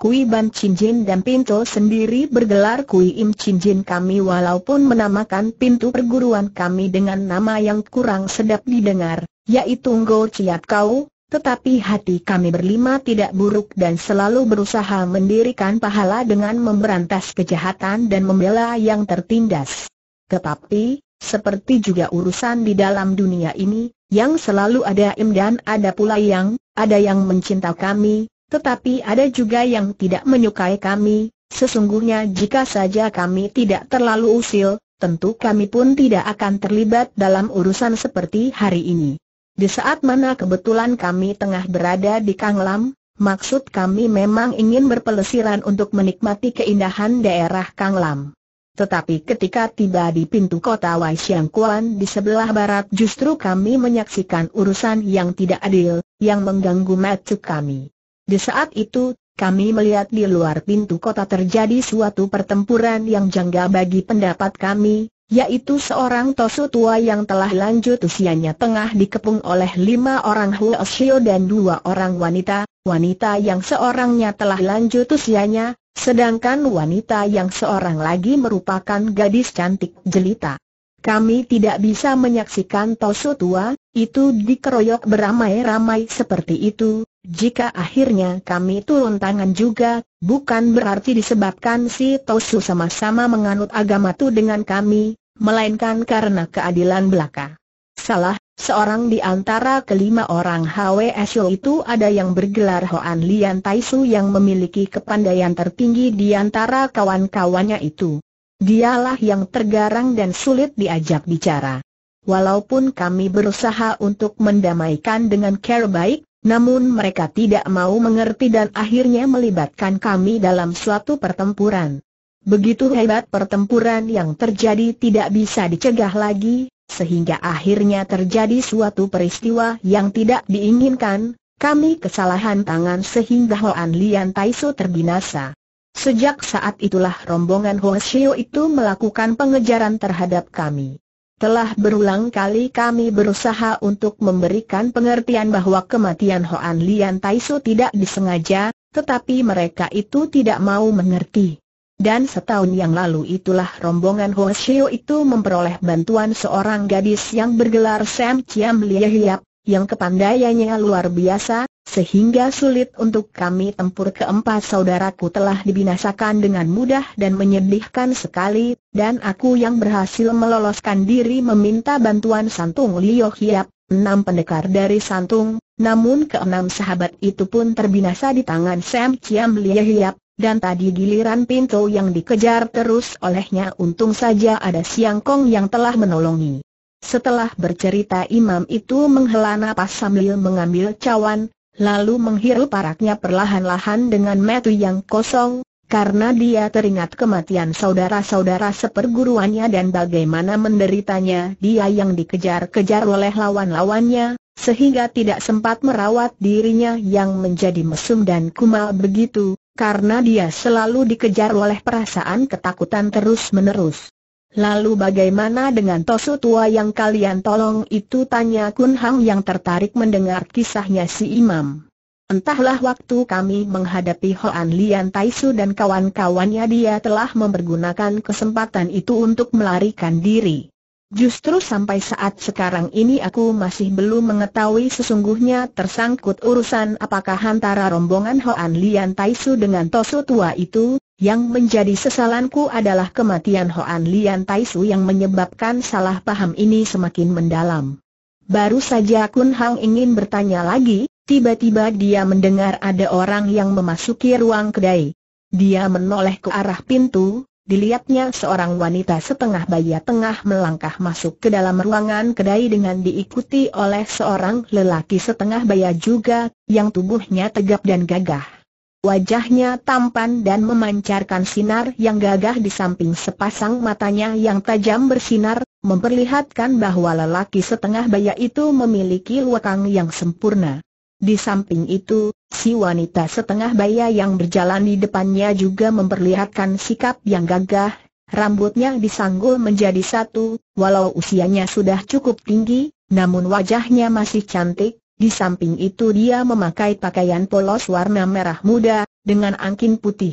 Kui Ban Chin Jin dan pintu sendiri bergelar Kui Im Chin Jin kami walaupun menamakan pintu perguruan kami dengan nama yang kurang sedap didengar, yaitu Ngo Chiat Kau, tetapi hati kami berlima tidak buruk dan selalu berusaha mendirikan pahala dengan memberantas kejahatan dan membela yang tertindas. Tetapi, seperti juga urusan di dalam dunia ini, yang selalu ada im dan ada pula yang, ada yang mencinta kami, tetapi ada juga yang tidak menyukai kami, sesungguhnya jika saja kami tidak terlalu usil, tentu kami pun tidak akan terlibat dalam urusan seperti hari ini. Di saat mana kebetulan kami tengah berada di Kanglam, maksud kami memang ingin berpelesiran untuk menikmati keindahan daerah Kanglam. Tetapi ketika tiba di pintu kota Wai Siang Kuan di sebelah barat justru kami menyaksikan urusan yang tidak adil, yang mengganggu matuk kami. Di saat itu, kami melihat di luar pintu kota terjadi suatu pertempuran yang janggal bagi pendapat kami, yaitu seorang tosu tua yang telah lanjut usianya tengah dikepung oleh lima orang huosio dan dua orang wanita, wanita yang seorangnya telah lanjut usianya, sedangkan wanita yang seorang lagi merupakan gadis cantik jelita. Kami tidak bisa menyaksikan tosu tua, itu dikeroyok beramai-ramai seperti itu, jika akhirnya kami turun tangan juga, bukan berarti disebabkan si Tosu sama-sama menganut agama tu dengan kami, melainkan karena keadilan belaka. Salah, seorang di antara kelima orang HWSU itu ada yang bergelar Hoan Lian Taisu yang memiliki kepandaian tertinggi di antara kawan-kawannya itu. Dialah yang tergarang dan sulit diajak bicara. Walaupun kami berusaha untuk mendamaikan dengan care baik, namun mereka tidak mau mengerti dan akhirnya melibatkan kami dalam suatu pertempuran. Begitu hebat pertempuran yang terjadi tidak bisa dicegah lagi, sehingga akhirnya terjadi suatu peristiwa yang tidak diinginkan, kami kesalahan tangan sehingga Hoan Lian Taiso terbinasa. Sejak saat itulah rombongan Shio itu melakukan pengejaran terhadap kami. Telah berulang kali kami berusaha untuk memberikan pengertian bahwa kematian Hoan Lian Taisu tidak disengaja, tetapi mereka itu tidak mau mengerti. Dan setahun yang lalu itulah rombongan Ho Xiu itu memperoleh bantuan seorang gadis yang bergelar Sam Chiam Lie yang kepandaiannya luar biasa, sehingga sulit untuk kami tempur keempat saudaraku telah dibinasakan dengan mudah dan menyedihkan sekali, dan aku yang berhasil meloloskan diri meminta bantuan Santung Liok Hiap, enam pendekar dari Santung, namun keenam sahabat itu pun terbinasa di tangan Sam Chiam Liok Hiap, dan tadi giliran pintu yang dikejar terus olehnya untung saja ada Siang Kong yang telah menolongi. Setelah bercerita imam itu menghela napas sambil mengambil cawan, lalu menghirup araknya perlahan-lahan dengan metu yang kosong, karena dia teringat kematian saudara-saudara seperguruannya dan bagaimana menderitanya dia yang dikejar-kejar oleh lawan-lawannya, sehingga tidak sempat merawat dirinya yang menjadi mesum dan kumal begitu, karena dia selalu dikejar oleh perasaan ketakutan terus-menerus. Lalu bagaimana dengan Tosu tua yang kalian tolong itu tanya Kun Hang yang tertarik mendengar kisahnya si imam. Entahlah waktu kami menghadapi Hoan Lian Taisu dan kawan-kawannya dia telah mempergunakan kesempatan itu untuk melarikan diri. Justru sampai saat sekarang ini aku masih belum mengetahui sesungguhnya tersangkut urusan apakah antara rombongan Hoan Lian Taisu dengan Tosu Tua itu, yang menjadi sesalanku adalah kematian Hoan Lian Taisu yang menyebabkan salah paham ini semakin mendalam. Baru saja Kun Hang ingin bertanya lagi, tiba-tiba dia mendengar ada orang yang memasuki ruang kedai. Dia menoleh ke arah pintu, dilihatnya seorang wanita setengah baya tengah melangkah masuk ke dalam ruangan kedai dengan diikuti oleh seorang lelaki setengah baya juga, yang tubuhnya tegap dan gagah. Wajahnya tampan dan memancarkan sinar yang gagah di samping sepasang matanya yang tajam bersinar, memperlihatkan bahwa lelaki setengah baya itu memiliki luakang yang sempurna. Di samping itu, si wanita setengah baya yang berjalan di depannya juga memperlihatkan sikap yang gagah, rambutnya disanggul menjadi satu, walau usianya sudah cukup tinggi, namun wajahnya masih cantik, di samping itu dia memakai pakaian polos warna merah muda, dengan angkin putih.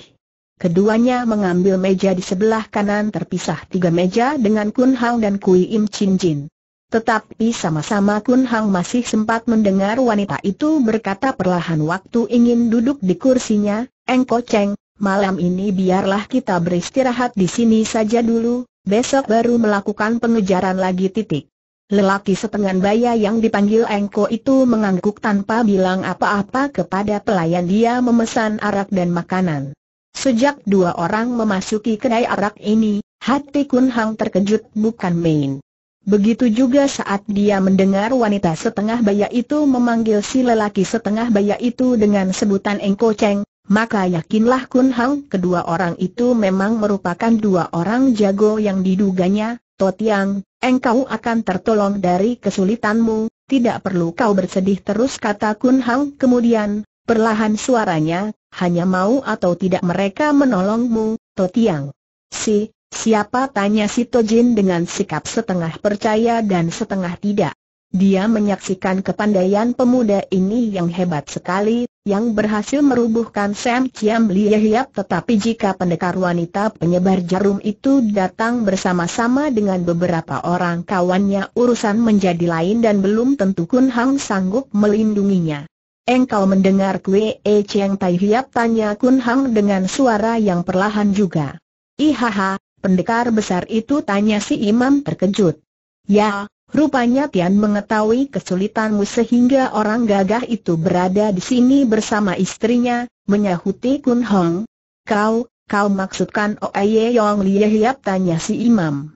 Keduanya mengambil meja di sebelah kanan terpisah tiga meja dengan Kun Hang dan Kui Im Chin Jin. Tetapi sama-sama Kun Hang masih sempat mendengar wanita itu berkata perlahan waktu ingin duduk di kursinya, Engko Cheng, malam ini biarlah kita beristirahat di sini saja dulu, besok baru melakukan pengejaran lagi titik. Lelaki setengah baya yang dipanggil Engko itu mengangguk tanpa bilang apa-apa kepada pelayan dia memesan arak dan makanan. Sejak dua orang memasuki kedai arak ini, hati Kun Hang terkejut bukan main. Begitu juga saat dia mendengar wanita setengah baya itu memanggil si lelaki setengah baya itu dengan sebutan Engko Cheng, maka yakinlah Kun Hang kedua orang itu memang merupakan dua orang jago yang diduganya, Totiang, engkau akan tertolong dari kesulitanmu, tidak perlu kau bersedih terus kata Kun Hang kemudian, perlahan suaranya, hanya mau atau tidak mereka menolongmu, To Tiang. Si, siapa tanya si Jin dengan sikap setengah percaya dan setengah tidak. Dia menyaksikan kepandaian pemuda ini yang hebat sekali, yang berhasil merubuhkan Sam Chiam Lie Hiap tetapi jika pendekar wanita penyebar jarum itu datang bersama-sama dengan beberapa orang kawannya urusan menjadi lain dan belum tentu Kun Hang sanggup melindunginya. Engkau mendengar Kwe E Cheng Tai Hiap tanya Kun Hang dengan suara yang perlahan juga. Ihaha, pendekar besar itu tanya si imam terkejut. Ya, Rupanya Tian mengetahui kesulitanmu sehingga orang gagah itu berada di sini bersama istrinya, menyahuti Kun Hong. Kau, kau maksudkan Oye oh Yong lihat Hiap tanya si imam.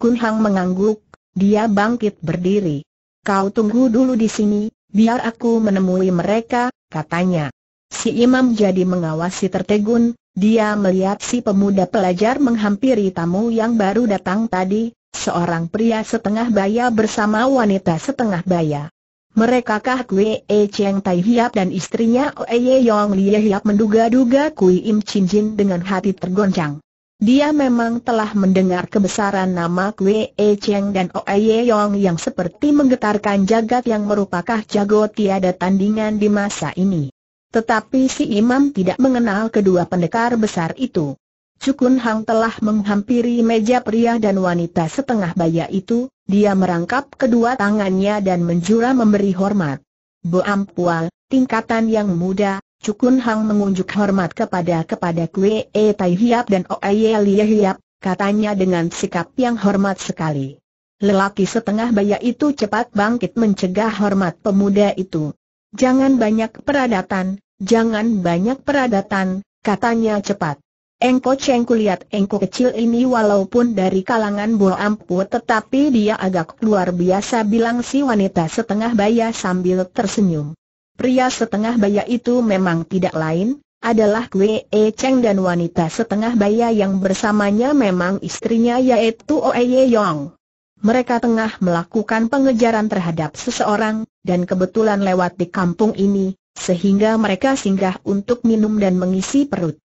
Kun Hong mengangguk, dia bangkit berdiri. Kau tunggu dulu di sini, biar aku menemui mereka, katanya. Si imam jadi mengawasi tertegun, dia melihat si pemuda pelajar menghampiri tamu yang baru datang tadi, seorang pria setengah baya bersama wanita setengah baya. Mereka kah Kue E Cheng Tai Hiap dan istrinya Oye Yong Lie Hiap menduga-duga Kui Im Chin Jin dengan hati tergoncang. Dia memang telah mendengar kebesaran nama Kue E Cheng dan Oye Yong yang seperti menggetarkan jagat yang merupakan jago tiada tandingan di masa ini. Tetapi si imam tidak mengenal kedua pendekar besar itu. Cukun Hang telah menghampiri meja pria dan wanita setengah baya itu, dia merangkap kedua tangannya dan menjura memberi hormat. Boam Pual, tingkatan yang muda, Cukun Hang mengunjuk hormat kepada kepada Kwe E Tai Hiap dan Oeye Lie Hiap, katanya dengan sikap yang hormat sekali. Lelaki setengah baya itu cepat bangkit mencegah hormat pemuda itu. Jangan banyak peradatan, jangan banyak peradatan, katanya cepat. Engko Cheng lihat engko kecil ini walaupun dari kalangan Bo Ampu tetapi dia agak luar biasa bilang si wanita setengah baya sambil tersenyum. Pria setengah baya itu memang tidak lain, adalah Kwe e Cheng dan wanita setengah baya yang bersamanya memang istrinya yaitu Oeye Yong. Mereka tengah melakukan pengejaran terhadap seseorang, dan kebetulan lewat di kampung ini, sehingga mereka singgah untuk minum dan mengisi perut.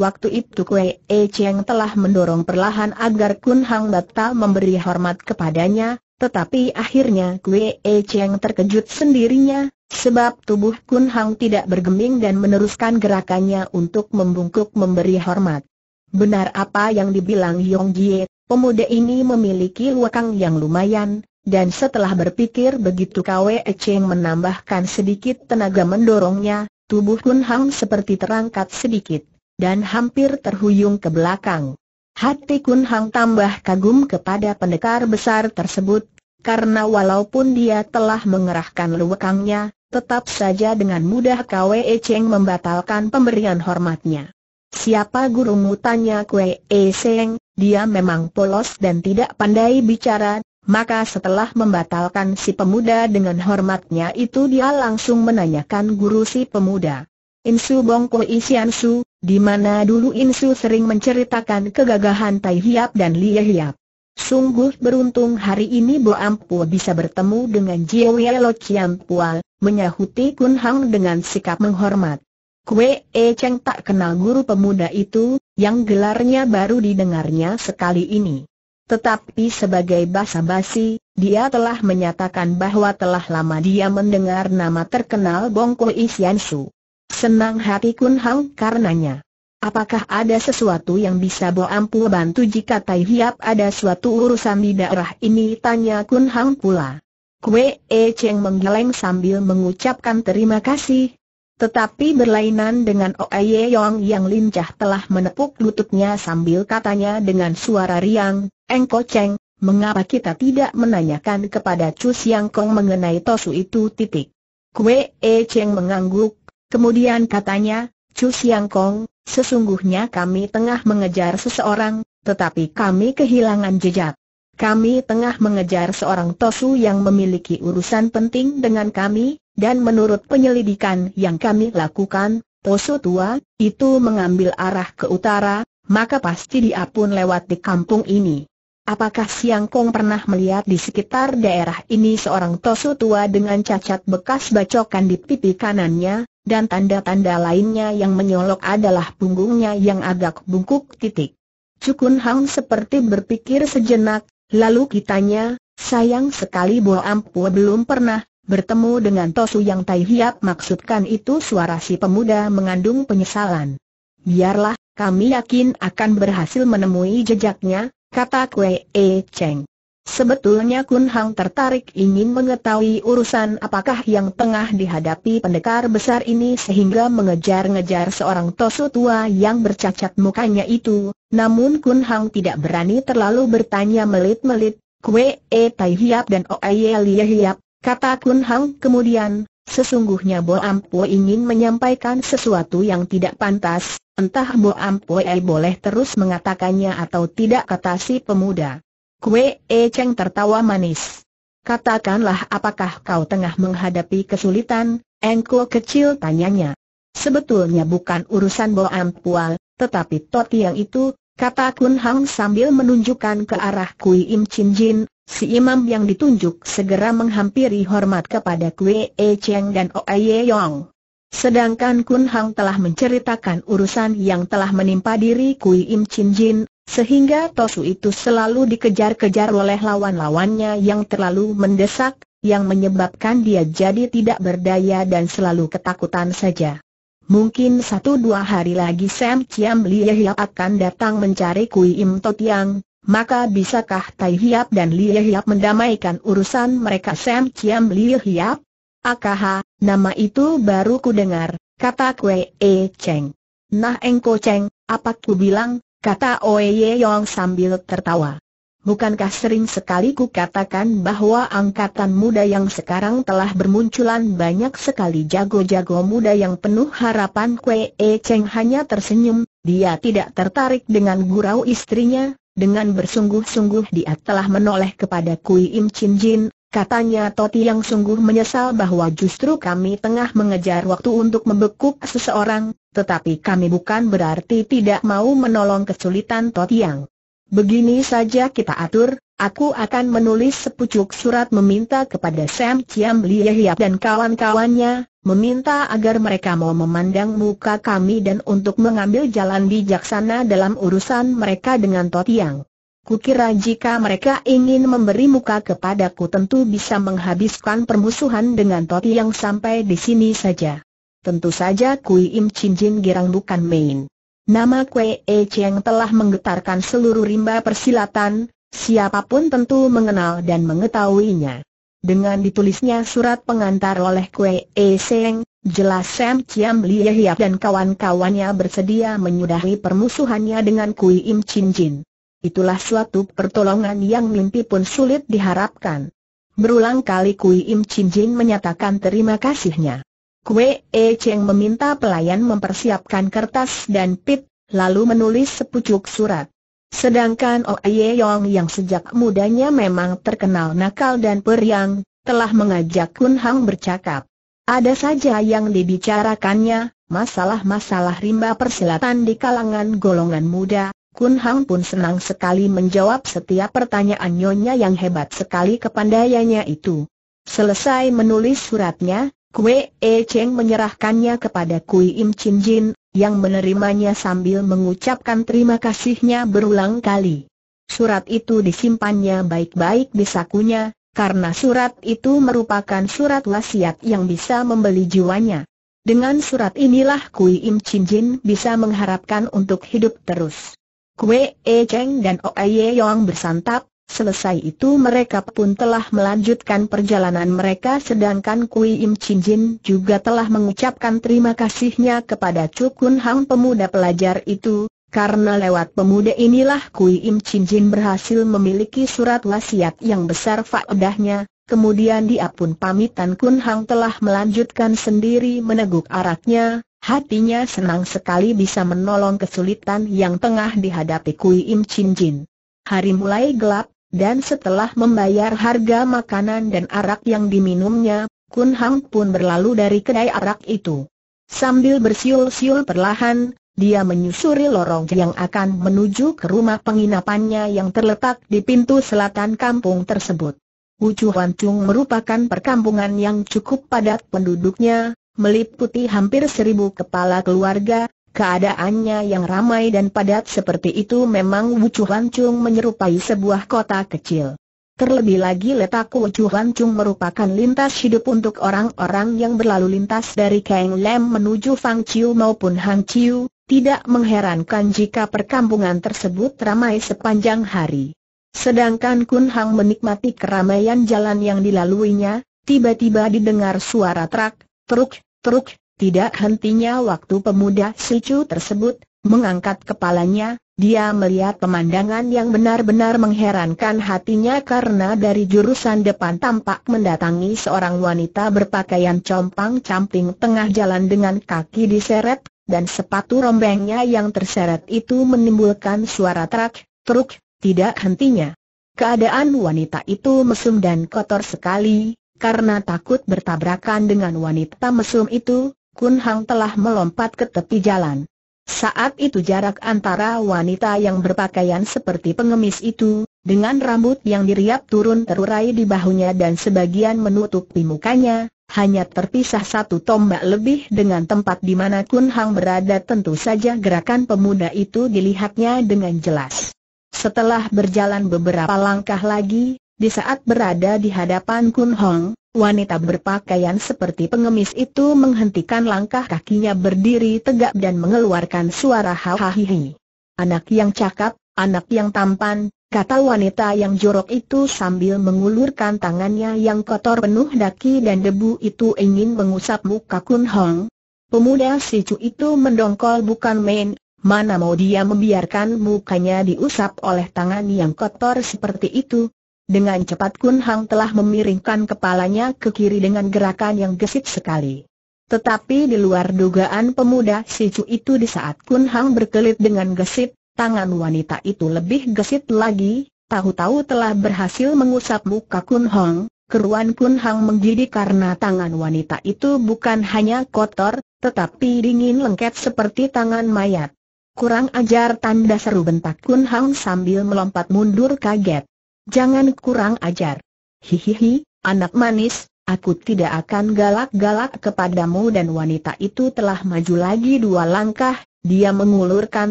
Waktu itu Kue E Cheng telah mendorong perlahan agar Kun Hang Bata memberi hormat kepadanya, tetapi akhirnya Kue E Cheng terkejut sendirinya, sebab tubuh Kun Hang tidak bergeming dan meneruskan gerakannya untuk membungkuk memberi hormat. Benar apa yang dibilang Yong Jie, pemuda ini memiliki wakang yang lumayan, dan setelah berpikir begitu Kwe Cheng menambahkan sedikit tenaga mendorongnya, tubuh Kun Hang seperti terangkat sedikit dan hampir terhuyung ke belakang. Hati Kun Hang tambah kagum kepada pendekar besar tersebut, karena walaupun dia telah mengerahkan luwekangnya, tetap saja dengan mudah Kwe Cheng membatalkan pemberian hormatnya. Siapa gurumu tanya Kwe Cheng, dia memang polos dan tidak pandai bicara, maka setelah membatalkan si pemuda dengan hormatnya itu dia langsung menanyakan guru si pemuda. Insu Bong Koi Sian Su, di mana dulu Insu sering menceritakan kegagahan Tai Hiap dan Lie Hiap. Sungguh beruntung hari ini Bo Ampu bisa bertemu dengan Jiao Lo Chiam Pual, menyahuti Kun Hang dengan sikap menghormat. Kue E Cheng tak kenal guru pemuda itu, yang gelarnya baru didengarnya sekali ini. Tetapi sebagai basa-basi, dia telah menyatakan bahwa telah lama dia mendengar nama terkenal Bongko Su. Senang hati Kun Hao karenanya. Apakah ada sesuatu yang bisa Bo Ampu bantu jika Tai Hiap ada suatu urusan di daerah ini? Tanya Kun Hao pula. Kue E Cheng menggeleng sambil mengucapkan terima kasih. Tetapi berlainan dengan Oye Yong yang lincah telah menepuk lututnya sambil katanya dengan suara riang, Engko Cheng, mengapa kita tidak menanyakan kepada Chu Siang Kong mengenai Tosu itu titik. Kue E Cheng mengangguk, Kemudian katanya, Chu Siang Kong, sesungguhnya kami tengah mengejar seseorang, tetapi kami kehilangan jejak. Kami tengah mengejar seorang Tosu yang memiliki urusan penting dengan kami, dan menurut penyelidikan yang kami lakukan, Tosu tua, itu mengambil arah ke utara, maka pasti dia pun lewat di kampung ini. Apakah Siang Kong pernah melihat di sekitar daerah ini seorang tosu tua dengan cacat bekas bacokan di pipi kanannya, dan tanda-tanda lainnya yang menyolok adalah punggungnya yang agak bungkuk titik. Cukun Hang seperti berpikir sejenak, lalu kitanya, sayang sekali Bo Ampu belum pernah bertemu dengan Tosu yang Tai Hiap maksudkan itu suara si pemuda mengandung penyesalan. Biarlah, kami yakin akan berhasil menemui jejaknya, kata Kue E Cheng. Sebetulnya Kun Hang tertarik ingin mengetahui urusan apakah yang tengah dihadapi pendekar besar ini sehingga mengejar-ngejar seorang tosu tua yang bercacat mukanya itu, namun Kun Hang tidak berani terlalu bertanya melit-melit, Kue E Tai Hiap dan Oeye lia Hiap, kata Kun Hang kemudian, Sesungguhnya Bo Ampo ingin menyampaikan sesuatu yang tidak pantas, entah Bo Ampo boleh terus mengatakannya atau tidak kata si pemuda. Kwe E Cheng tertawa manis. Katakanlah apakah kau tengah menghadapi kesulitan, engko kecil tanyanya. Sebetulnya bukan urusan Bo Ampual, tetapi Toti yang itu, kata Kun Hang sambil menunjukkan ke arah Kui Im Chin Jin, Si imam yang ditunjuk segera menghampiri hormat kepada Kwe E Cheng dan Ye Yong. Sedangkan Kun Hang telah menceritakan urusan yang telah menimpa diri Kui Im Chin Jin, sehingga Tosu itu selalu dikejar-kejar oleh lawan-lawannya yang terlalu mendesak, yang menyebabkan dia jadi tidak berdaya dan selalu ketakutan saja. Mungkin satu dua hari lagi Sam Chiam Lie akan datang mencari Kui Im Totiang, maka bisakah Tai Hiap dan Li Hiap mendamaikan urusan mereka Sam Chiam Li Hiap? Akaha, nama itu baru ku dengar, kata Kwe e Cheng. Nah Engko Cheng, apa ku bilang, kata Oe Ye Yong sambil tertawa. Bukankah sering sekali ku katakan bahwa angkatan muda yang sekarang telah bermunculan banyak sekali jago-jago muda yang penuh harapan Kwe e Cheng hanya tersenyum, dia tidak tertarik dengan gurau istrinya, dengan bersungguh-sungguh dia telah menoleh kepada Kui Im Chin Jin, katanya Toti yang sungguh menyesal bahwa justru kami tengah mengejar waktu untuk membekuk seseorang, tetapi kami bukan berarti tidak mau menolong kesulitan Toti yang. Begini saja kita atur, aku akan menulis sepucuk surat meminta kepada Sam Chiam Lieh dan kawan-kawannya, meminta agar mereka mau memandang muka kami dan untuk mengambil jalan bijaksana dalam urusan mereka dengan Totiang. Kukira jika mereka ingin memberi muka kepadaku tentu bisa menghabiskan permusuhan dengan Totiang sampai di sini saja. Tentu saja Kui Im Chin Jin Girang bukan main. Nama Kwe E Cheng telah menggetarkan seluruh rimba persilatan, siapapun tentu mengenal dan mengetahuinya. Dengan ditulisnya surat pengantar oleh Kwe E Seng, jelas Sam Chiam Lie Hiap dan kawan-kawannya bersedia menyudahi permusuhannya dengan Kui Im Chin Jin. Itulah suatu pertolongan yang mimpi pun sulit diharapkan. Berulang kali Kui Im Chin Jin menyatakan terima kasihnya. Kwe E Cheng meminta pelayan mempersiapkan kertas dan pit, lalu menulis sepucuk surat. Sedangkan Ye Yong yang sejak mudanya memang terkenal nakal dan periang, telah mengajak Kun Hang bercakap. Ada saja yang dibicarakannya, masalah-masalah rimba persilatan di kalangan golongan muda. Kun Hang pun senang sekali menjawab setiap pertanyaan nyonya yang hebat sekali kepandaiannya itu. Selesai menulis suratnya, Kue E Cheng menyerahkannya kepada Kui Im Chin Jin, yang menerimanya sambil mengucapkan terima kasihnya berulang kali. Surat itu disimpannya baik-baik di sakunya, karena surat itu merupakan surat wasiat yang bisa membeli jiwanya. Dengan surat inilah Kui Im Chin Jin bisa mengharapkan untuk hidup terus. Kue E Cheng dan Oe Yong bersantap, Selesai itu mereka pun telah melanjutkan perjalanan mereka sedangkan Kui Im Chin Jin juga telah mengucapkan terima kasihnya kepada Cukun Hang pemuda pelajar itu, karena lewat pemuda inilah Kui Im Chin Jin berhasil memiliki surat wasiat yang besar faedahnya, kemudian dia pun pamitan Kun Hang telah melanjutkan sendiri meneguk araknya, hatinya senang sekali bisa menolong kesulitan yang tengah dihadapi Kui Im Chin Jin. Hari mulai gelap, dan setelah membayar harga makanan dan arak yang diminumnya, Kun Hang pun berlalu dari kedai arak itu. Sambil bersiul-siul perlahan, dia menyusuri lorong yang akan menuju ke rumah penginapannya yang terletak di pintu selatan kampung tersebut. Ucu Chung merupakan perkampungan yang cukup padat penduduknya, meliputi hampir seribu kepala keluarga, Keadaannya yang ramai dan padat seperti itu memang Wucu Hancung menyerupai sebuah kota kecil. Terlebih lagi letak Wucu Hancung merupakan lintas hidup untuk orang-orang yang berlalu lintas dari Kang Lem menuju Fang Chiu maupun Hang Chiu, tidak mengherankan jika perkampungan tersebut ramai sepanjang hari. Sedangkan Kun Hang menikmati keramaian jalan yang dilaluinya, tiba-tiba didengar suara trak, truk, truk, tidak hentinya waktu pemuda Sicu tersebut, mengangkat kepalanya, dia melihat pemandangan yang benar-benar mengherankan hatinya karena dari jurusan depan tampak mendatangi seorang wanita berpakaian compang-camping tengah jalan dengan kaki diseret, dan sepatu rombengnya yang terseret itu menimbulkan suara truk. Truk, tidak hentinya. Keadaan wanita itu mesum dan kotor sekali, karena takut bertabrakan dengan wanita mesum itu, Kun Hang telah melompat ke tepi jalan. Saat itu jarak antara wanita yang berpakaian seperti pengemis itu, dengan rambut yang diriap turun terurai di bahunya dan sebagian menutupi mukanya, hanya terpisah satu tombak lebih dengan tempat di mana Kun Hang berada tentu saja gerakan pemuda itu dilihatnya dengan jelas. Setelah berjalan beberapa langkah lagi, di saat berada di hadapan Kun Hong, wanita berpakaian seperti pengemis itu menghentikan langkah kakinya berdiri tegak dan mengeluarkan suara hihi. Anak yang cakap, anak yang tampan, kata wanita yang jorok itu sambil mengulurkan tangannya yang kotor penuh daki dan debu itu ingin mengusap muka Kun Hong. Pemuda si cu itu mendongkol bukan main, mana mau dia membiarkan mukanya diusap oleh tangan yang kotor seperti itu, dengan cepat Kun Hang telah memiringkan kepalanya ke kiri dengan gerakan yang gesit sekali. Tetapi di luar dugaan pemuda si Cu itu di saat Kun Hang berkelit dengan gesit, tangan wanita itu lebih gesit lagi, tahu-tahu telah berhasil mengusap muka Kun Hang, Keruan Kun Hang menjadi karena tangan wanita itu bukan hanya kotor, tetapi dingin lengket seperti tangan mayat. Kurang ajar tanda seru bentak Kun Hang sambil melompat mundur kaget. Jangan kurang ajar. Hihihi, anak manis, aku tidak akan galak-galak kepadamu dan wanita itu telah maju lagi dua langkah, dia mengulurkan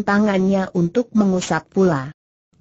tangannya untuk mengusap pula.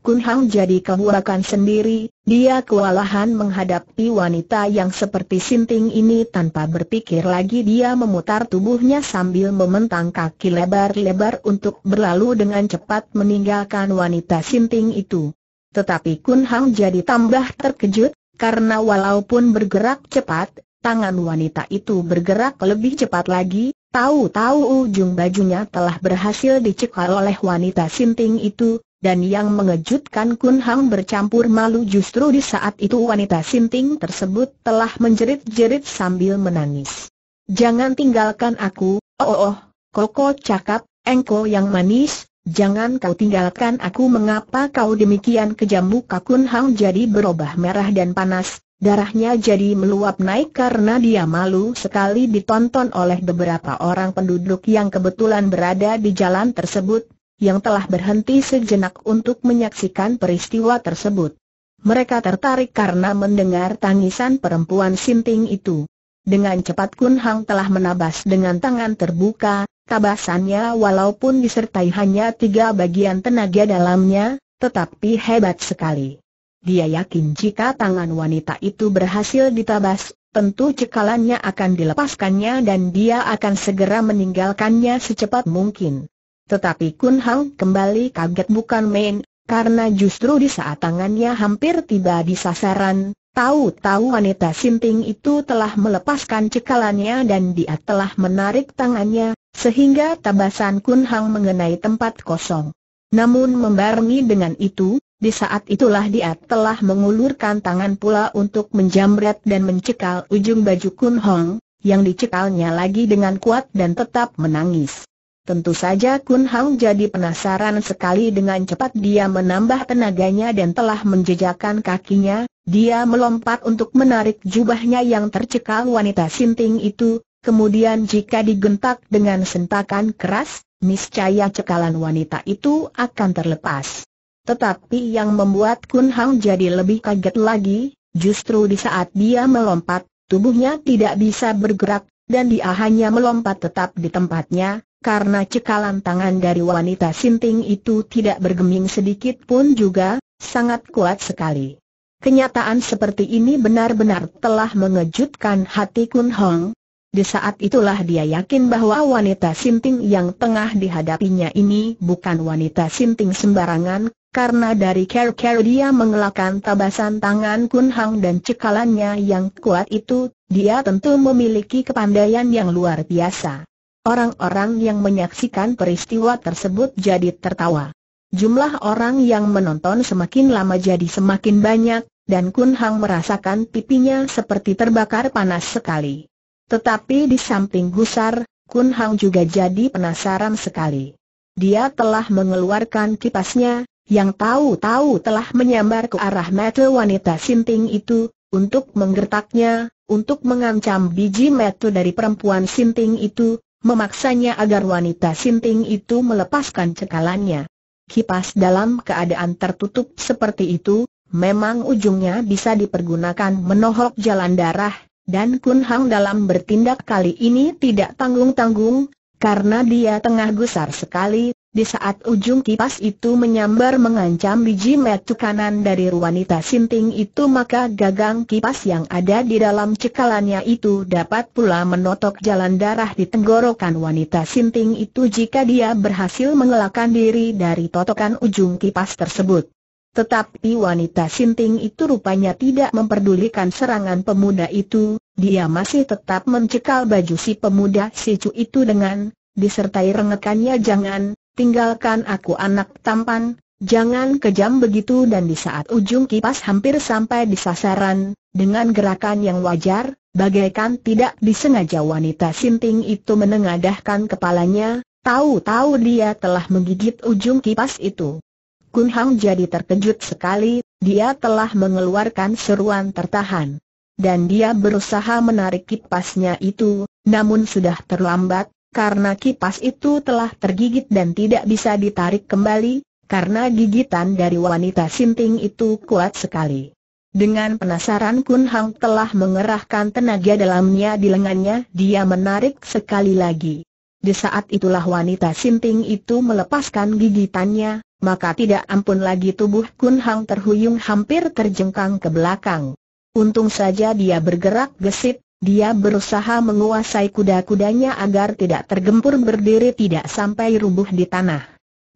Kun Hang jadi kehuakan sendiri, dia kewalahan menghadapi wanita yang seperti sinting ini tanpa berpikir lagi dia memutar tubuhnya sambil mementang kaki lebar-lebar untuk berlalu dengan cepat meninggalkan wanita sinting itu. Tetapi Kun Hang jadi tambah terkejut, karena walaupun bergerak cepat, tangan wanita itu bergerak lebih cepat lagi, tahu-tahu ujung bajunya telah berhasil dicekal oleh wanita sinting itu, dan yang mengejutkan Kun Hang bercampur malu justru di saat itu wanita sinting tersebut telah menjerit-jerit sambil menangis. Jangan tinggalkan aku, oh oh, kokoh Koko cakap, engko yang manis, Jangan kau tinggalkan aku mengapa kau demikian kejam muka Kun Hang jadi berubah merah dan panas, darahnya jadi meluap naik karena dia malu sekali ditonton oleh beberapa orang penduduk yang kebetulan berada di jalan tersebut, yang telah berhenti sejenak untuk menyaksikan peristiwa tersebut. Mereka tertarik karena mendengar tangisan perempuan sinting itu. Dengan cepat Kun Hang telah menabas dengan tangan terbuka, Tabasannya walaupun disertai hanya tiga bagian tenaga dalamnya, tetapi hebat sekali. Dia yakin jika tangan wanita itu berhasil ditabas, tentu cekalannya akan dilepaskannya dan dia akan segera meninggalkannya secepat mungkin. Tetapi Kun Hang kembali kaget bukan main, karena justru di saat tangannya hampir tiba di sasaran, Tahu-tahu wanita sinting itu telah melepaskan cekalannya dan dia telah menarik tangannya, sehingga tabasan Kun Hang mengenai tempat kosong. Namun membarengi dengan itu, di saat itulah dia telah mengulurkan tangan pula untuk menjamret dan mencekal ujung baju Kun Hong, yang dicekalnya lagi dengan kuat dan tetap menangis. Tentu saja Kun Hang jadi penasaran sekali dengan cepat dia menambah tenaganya dan telah menjejakkan kakinya, dia melompat untuk menarik jubahnya yang tercekal wanita sinting itu, kemudian jika digentak dengan sentakan keras, niscaya cekalan wanita itu akan terlepas. Tetapi yang membuat Kun Hang jadi lebih kaget lagi, justru di saat dia melompat, tubuhnya tidak bisa bergerak, dan dia hanya melompat tetap di tempatnya, karena cekalan tangan dari wanita sinting itu tidak bergeming sedikit pun juga, sangat kuat sekali. Kenyataan seperti ini benar-benar telah mengejutkan hati Kun Hong, di saat itulah dia yakin bahwa wanita sinting yang tengah dihadapinya ini bukan wanita sinting sembarangan, karena dari care-care dia mengelakkan tabasan tangan Kun Hang dan cekalannya yang kuat itu, dia tentu memiliki kepandaian yang luar biasa. Orang-orang yang menyaksikan peristiwa tersebut jadi tertawa. Jumlah orang yang menonton semakin lama jadi semakin banyak, dan Kun Hang merasakan pipinya seperti terbakar panas sekali. Tetapi di samping gusar, Kun Hang juga jadi penasaran sekali. Dia telah mengeluarkan kipasnya, yang tahu-tahu telah menyambar ke arah metal wanita sinting itu, untuk menggertaknya, untuk mengancam biji metal dari perempuan sinting itu, memaksanya agar wanita sinting itu melepaskan cekalannya. Kipas dalam keadaan tertutup seperti itu, memang ujungnya bisa dipergunakan menohok jalan darah, dan Kun Hang dalam bertindak kali ini tidak tanggung-tanggung, karena dia tengah gusar sekali, di saat ujung kipas itu menyambar mengancam biji metu kanan dari wanita sinting itu maka gagang kipas yang ada di dalam cekalannya itu dapat pula menotok jalan darah di tenggorokan wanita sinting itu jika dia berhasil mengelakkan diri dari totokan ujung kipas tersebut. Tetapi wanita sinting itu rupanya tidak memperdulikan serangan pemuda itu, dia masih tetap mencekal baju si pemuda cu itu dengan, disertai rengekannya jangan, tinggalkan aku anak tampan, jangan kejam begitu dan di saat ujung kipas hampir sampai di sasaran, dengan gerakan yang wajar, bagaikan tidak disengaja wanita sinting itu menengadahkan kepalanya, tahu-tahu dia telah menggigit ujung kipas itu. Kun Hang jadi terkejut sekali, dia telah mengeluarkan seruan tertahan. Dan dia berusaha menarik kipasnya itu, namun sudah terlambat, karena kipas itu telah tergigit dan tidak bisa ditarik kembali, karena gigitan dari wanita sinting itu kuat sekali. Dengan penasaran Kun Hang telah mengerahkan tenaga dalamnya di lengannya, dia menarik sekali lagi. Di saat itulah wanita sinting itu melepaskan gigitannya, maka tidak ampun lagi tubuh Kun Hang terhuyung hampir terjengkang ke belakang. Untung saja dia bergerak gesit, dia berusaha menguasai kuda-kudanya agar tidak tergempur berdiri tidak sampai rubuh di tanah.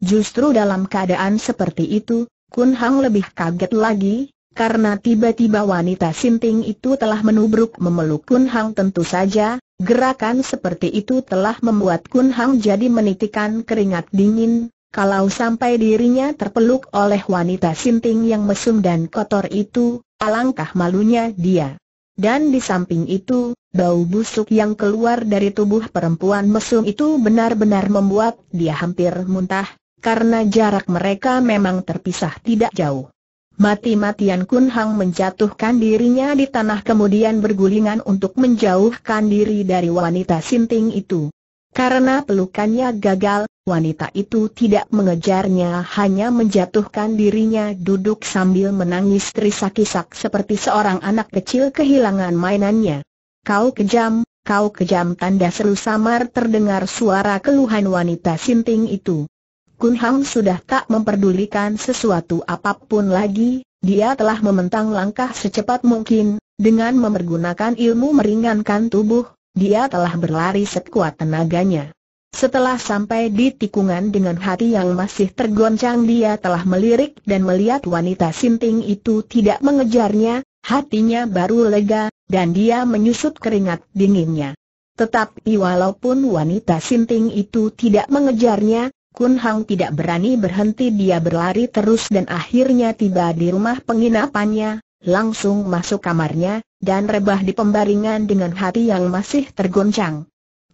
Justru dalam keadaan seperti itu, Kun Hang lebih kaget lagi, karena tiba-tiba wanita sinting itu telah menubruk memeluk Kun Hang tentu saja, gerakan seperti itu telah membuat Kun Hang jadi menitikan keringat dingin, kalau sampai dirinya terpeluk oleh wanita sinting yang mesum dan kotor itu, alangkah malunya dia. Dan di samping itu, bau busuk yang keluar dari tubuh perempuan mesum itu benar-benar membuat dia hampir muntah, karena jarak mereka memang terpisah tidak jauh. Mati-matian Kun Hang menjatuhkan dirinya di tanah kemudian bergulingan untuk menjauhkan diri dari wanita sinting itu. Karena pelukannya gagal, wanita itu tidak mengejarnya hanya menjatuhkan dirinya duduk sambil menangis terisak-isak seperti seorang anak kecil kehilangan mainannya. Kau kejam, kau kejam tanda seru samar terdengar suara keluhan wanita sinting itu. Kun Hang sudah tak memperdulikan sesuatu apapun lagi, dia telah mementang langkah secepat mungkin, dengan mempergunakan ilmu meringankan tubuh, dia telah berlari sekuat tenaganya. Setelah sampai di tikungan dengan hati yang masih tergoncang dia telah melirik dan melihat wanita sinting itu tidak mengejarnya, hatinya baru lega, dan dia menyusut keringat dinginnya. Tetapi walaupun wanita sinting itu tidak mengejarnya, Kun Hang tidak berani berhenti dia berlari terus dan akhirnya tiba di rumah penginapannya, langsung masuk kamarnya, dan rebah di pembaringan dengan hati yang masih tergoncang.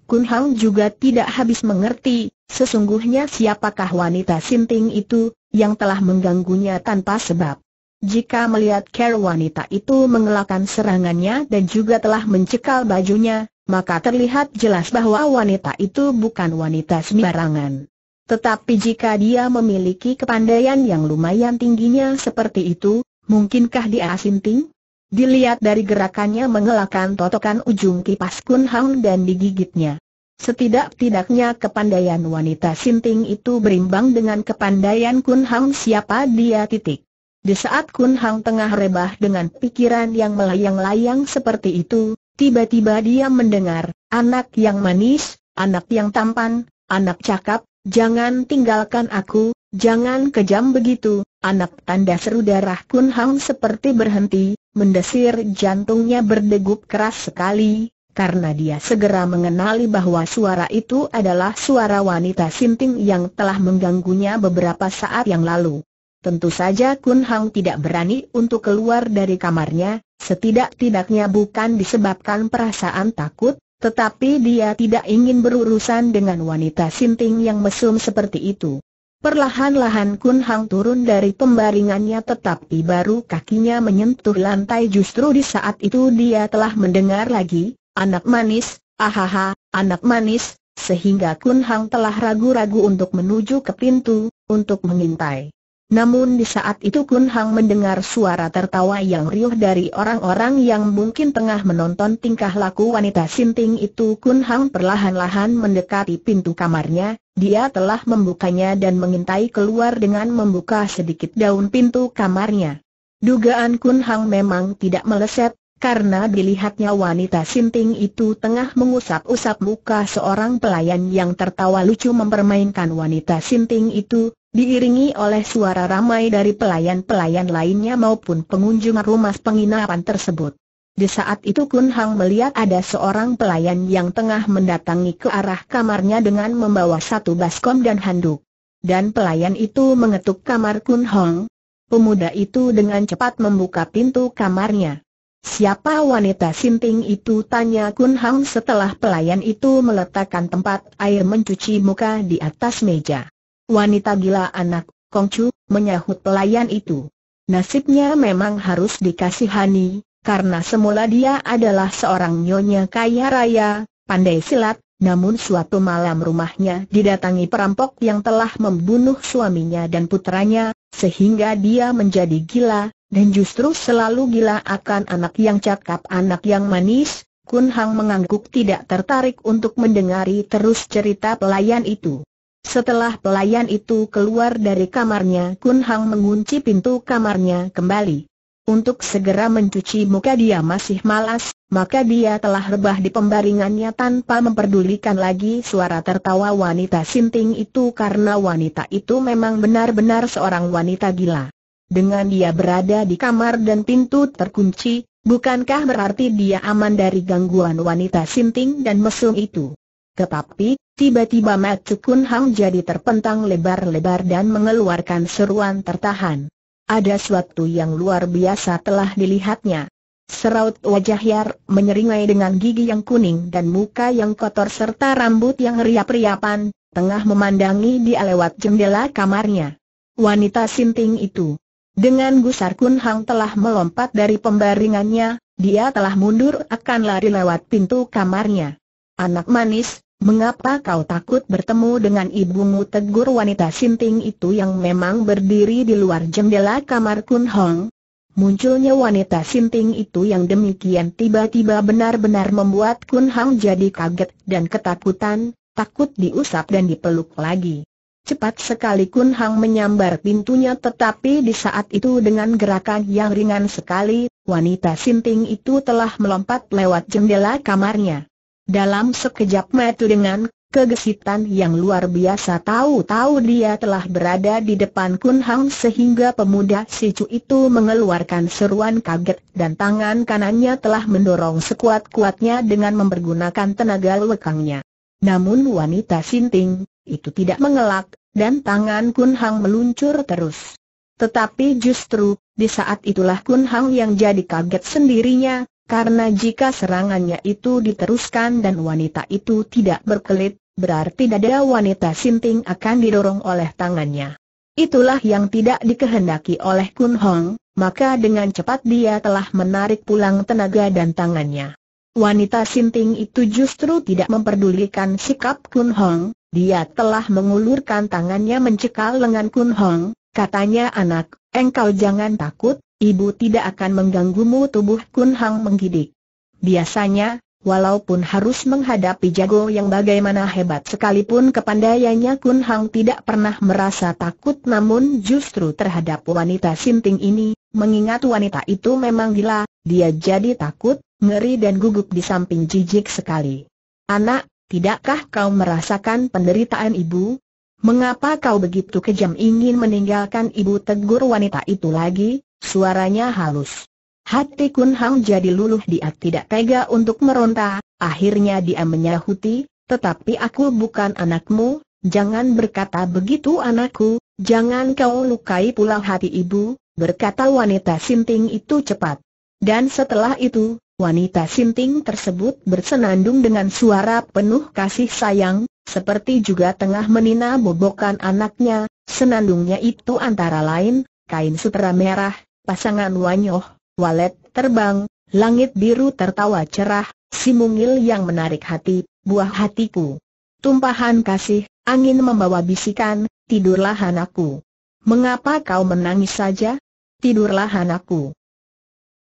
Kun Hang juga tidak habis mengerti, sesungguhnya siapakah wanita sinting itu, yang telah mengganggunya tanpa sebab. Jika melihat care wanita itu mengelakkan serangannya dan juga telah mencekal bajunya, maka terlihat jelas bahwa wanita itu bukan wanita sembarangan. Tetapi jika dia memiliki kepandaian yang lumayan tingginya seperti itu, mungkinkah dia sinting? Dilihat dari gerakannya mengelakkan totokan ujung kipas Kun Hang dan digigitnya. Setidak-tidaknya kepandaian wanita sinting itu berimbang dengan kepandaian Kun Hang siapa dia titik. Di saat Kun Hang tengah rebah dengan pikiran yang melayang-layang seperti itu, tiba-tiba dia mendengar, anak yang manis, anak yang tampan, anak cakap, jangan tinggalkan aku, jangan kejam begitu, Anak tanda seru darah Kun Hang seperti berhenti, mendesir jantungnya berdegup keras sekali, karena dia segera mengenali bahwa suara itu adalah suara wanita sinting yang telah mengganggunya beberapa saat yang lalu. Tentu saja Kun Hang tidak berani untuk keluar dari kamarnya, setidak-tidaknya bukan disebabkan perasaan takut, tetapi dia tidak ingin berurusan dengan wanita sinting yang mesum seperti itu. Perlahan-lahan Kun Hang turun dari pembaringannya tetapi baru kakinya menyentuh lantai justru di saat itu dia telah mendengar lagi, anak manis, ahaha, anak manis, sehingga Kun Hang telah ragu-ragu untuk menuju ke pintu, untuk mengintai. Namun di saat itu Kun Hang mendengar suara tertawa yang riuh dari orang-orang yang mungkin tengah menonton tingkah laku wanita sinting itu Kun Hang perlahan-lahan mendekati pintu kamarnya, dia telah membukanya dan mengintai keluar dengan membuka sedikit daun pintu kamarnya. Dugaan Kun Hang memang tidak meleset, karena dilihatnya wanita sinting itu tengah mengusap-usap muka seorang pelayan yang tertawa lucu mempermainkan wanita sinting itu, diiringi oleh suara ramai dari pelayan-pelayan lainnya maupun pengunjung rumah penginapan tersebut. Di saat itu Kun Hang melihat ada seorang pelayan yang tengah mendatangi ke arah kamarnya dengan membawa satu baskom dan handuk. Dan pelayan itu mengetuk kamar Kun Hong. Pemuda itu dengan cepat membuka pintu kamarnya. Siapa wanita sinting itu tanya Kun Hang setelah pelayan itu meletakkan tempat air mencuci muka di atas meja. Wanita gila anak, Kongcu, menyahut pelayan itu. Nasibnya memang harus dikasihani, karena semula dia adalah seorang nyonya kaya raya, pandai silat, namun suatu malam rumahnya didatangi perampok yang telah membunuh suaminya dan putranya, sehingga dia menjadi gila, dan justru selalu gila akan anak yang cakap anak yang manis, Kun Hang mengangguk tidak tertarik untuk mendengari terus cerita pelayan itu. Setelah pelayan itu keluar dari kamarnya, Kun Hang mengunci pintu kamarnya kembali. Untuk segera mencuci muka dia masih malas, maka dia telah rebah di pembaringannya tanpa memperdulikan lagi suara tertawa wanita sinting itu karena wanita itu memang benar-benar seorang wanita gila. Dengan dia berada di kamar dan pintu terkunci, bukankah berarti dia aman dari gangguan wanita sinting dan mesum itu? Tetapi, tiba-tiba Macu Kun Hang jadi terpentang lebar-lebar dan mengeluarkan seruan tertahan. Ada suatu yang luar biasa telah dilihatnya. Seraut wajah Yar menyeringai dengan gigi yang kuning dan muka yang kotor serta rambut yang riap-riapan, tengah memandangi dia lewat jendela kamarnya. Wanita sinting itu. Dengan gusar Kun Hang telah melompat dari pembaringannya, dia telah mundur akan lari lewat pintu kamarnya. Anak manis, Mengapa kau takut bertemu dengan ibumu tegur wanita sinting itu yang memang berdiri di luar jendela kamar Kun Hong? Munculnya wanita sinting itu yang demikian tiba-tiba benar-benar membuat Kun Hong jadi kaget dan ketakutan, takut diusap dan dipeluk lagi. Cepat sekali Kun Hong menyambar pintunya tetapi di saat itu dengan gerakan yang ringan sekali, wanita sinting itu telah melompat lewat jendela kamarnya. Dalam sekejap mata dengan kegesitan yang luar biasa tahu-tahu dia telah berada di depan Kun Hang sehingga pemuda Sicu itu mengeluarkan seruan kaget dan tangan kanannya telah mendorong sekuat-kuatnya dengan mempergunakan tenaga lekangnya. Namun wanita Sinting, itu tidak mengelak, dan tangan Kun Hang meluncur terus. Tetapi justru, di saat itulah Kun Hang yang jadi kaget sendirinya, karena jika serangannya itu diteruskan dan wanita itu tidak berkelit, berarti dada wanita sinting akan didorong oleh tangannya. Itulah yang tidak dikehendaki oleh Kun Hong, maka dengan cepat dia telah menarik pulang tenaga dan tangannya. Wanita sinting itu justru tidak memperdulikan sikap Kun Hong, dia telah mengulurkan tangannya mencekal lengan Kun Hong, katanya anak, engkau jangan takut, ibu tidak akan mengganggumu tubuh Kun Hang menggidik. Biasanya, walaupun harus menghadapi jago yang bagaimana hebat sekalipun kepandaiannya Kun Hang tidak pernah merasa takut namun justru terhadap wanita sinting ini, mengingat wanita itu memang gila, dia jadi takut, ngeri dan gugup di samping jijik sekali. Anak, tidakkah kau merasakan penderitaan ibu? Mengapa kau begitu kejam ingin meninggalkan ibu tegur wanita itu lagi? Suaranya halus. Hati Kun Hang jadi luluh dia tidak tega untuk meronta, akhirnya dia menyahuti, tetapi aku bukan anakmu, jangan berkata begitu anakku, jangan kau lukai pula hati ibu, berkata wanita sinting itu cepat. Dan setelah itu, wanita sinting tersebut bersenandung dengan suara penuh kasih sayang, seperti juga tengah menina bobokan anaknya, senandungnya itu antara lain, kain sutera merah, pasangan Wanyoh, Walet, terbang, langit biru tertawa cerah, si mungil yang menarik hati, buah hatiku. Tumpahan kasih, angin membawa bisikan, tidurlah anakku. Mengapa kau menangis saja? Tidurlah anakku.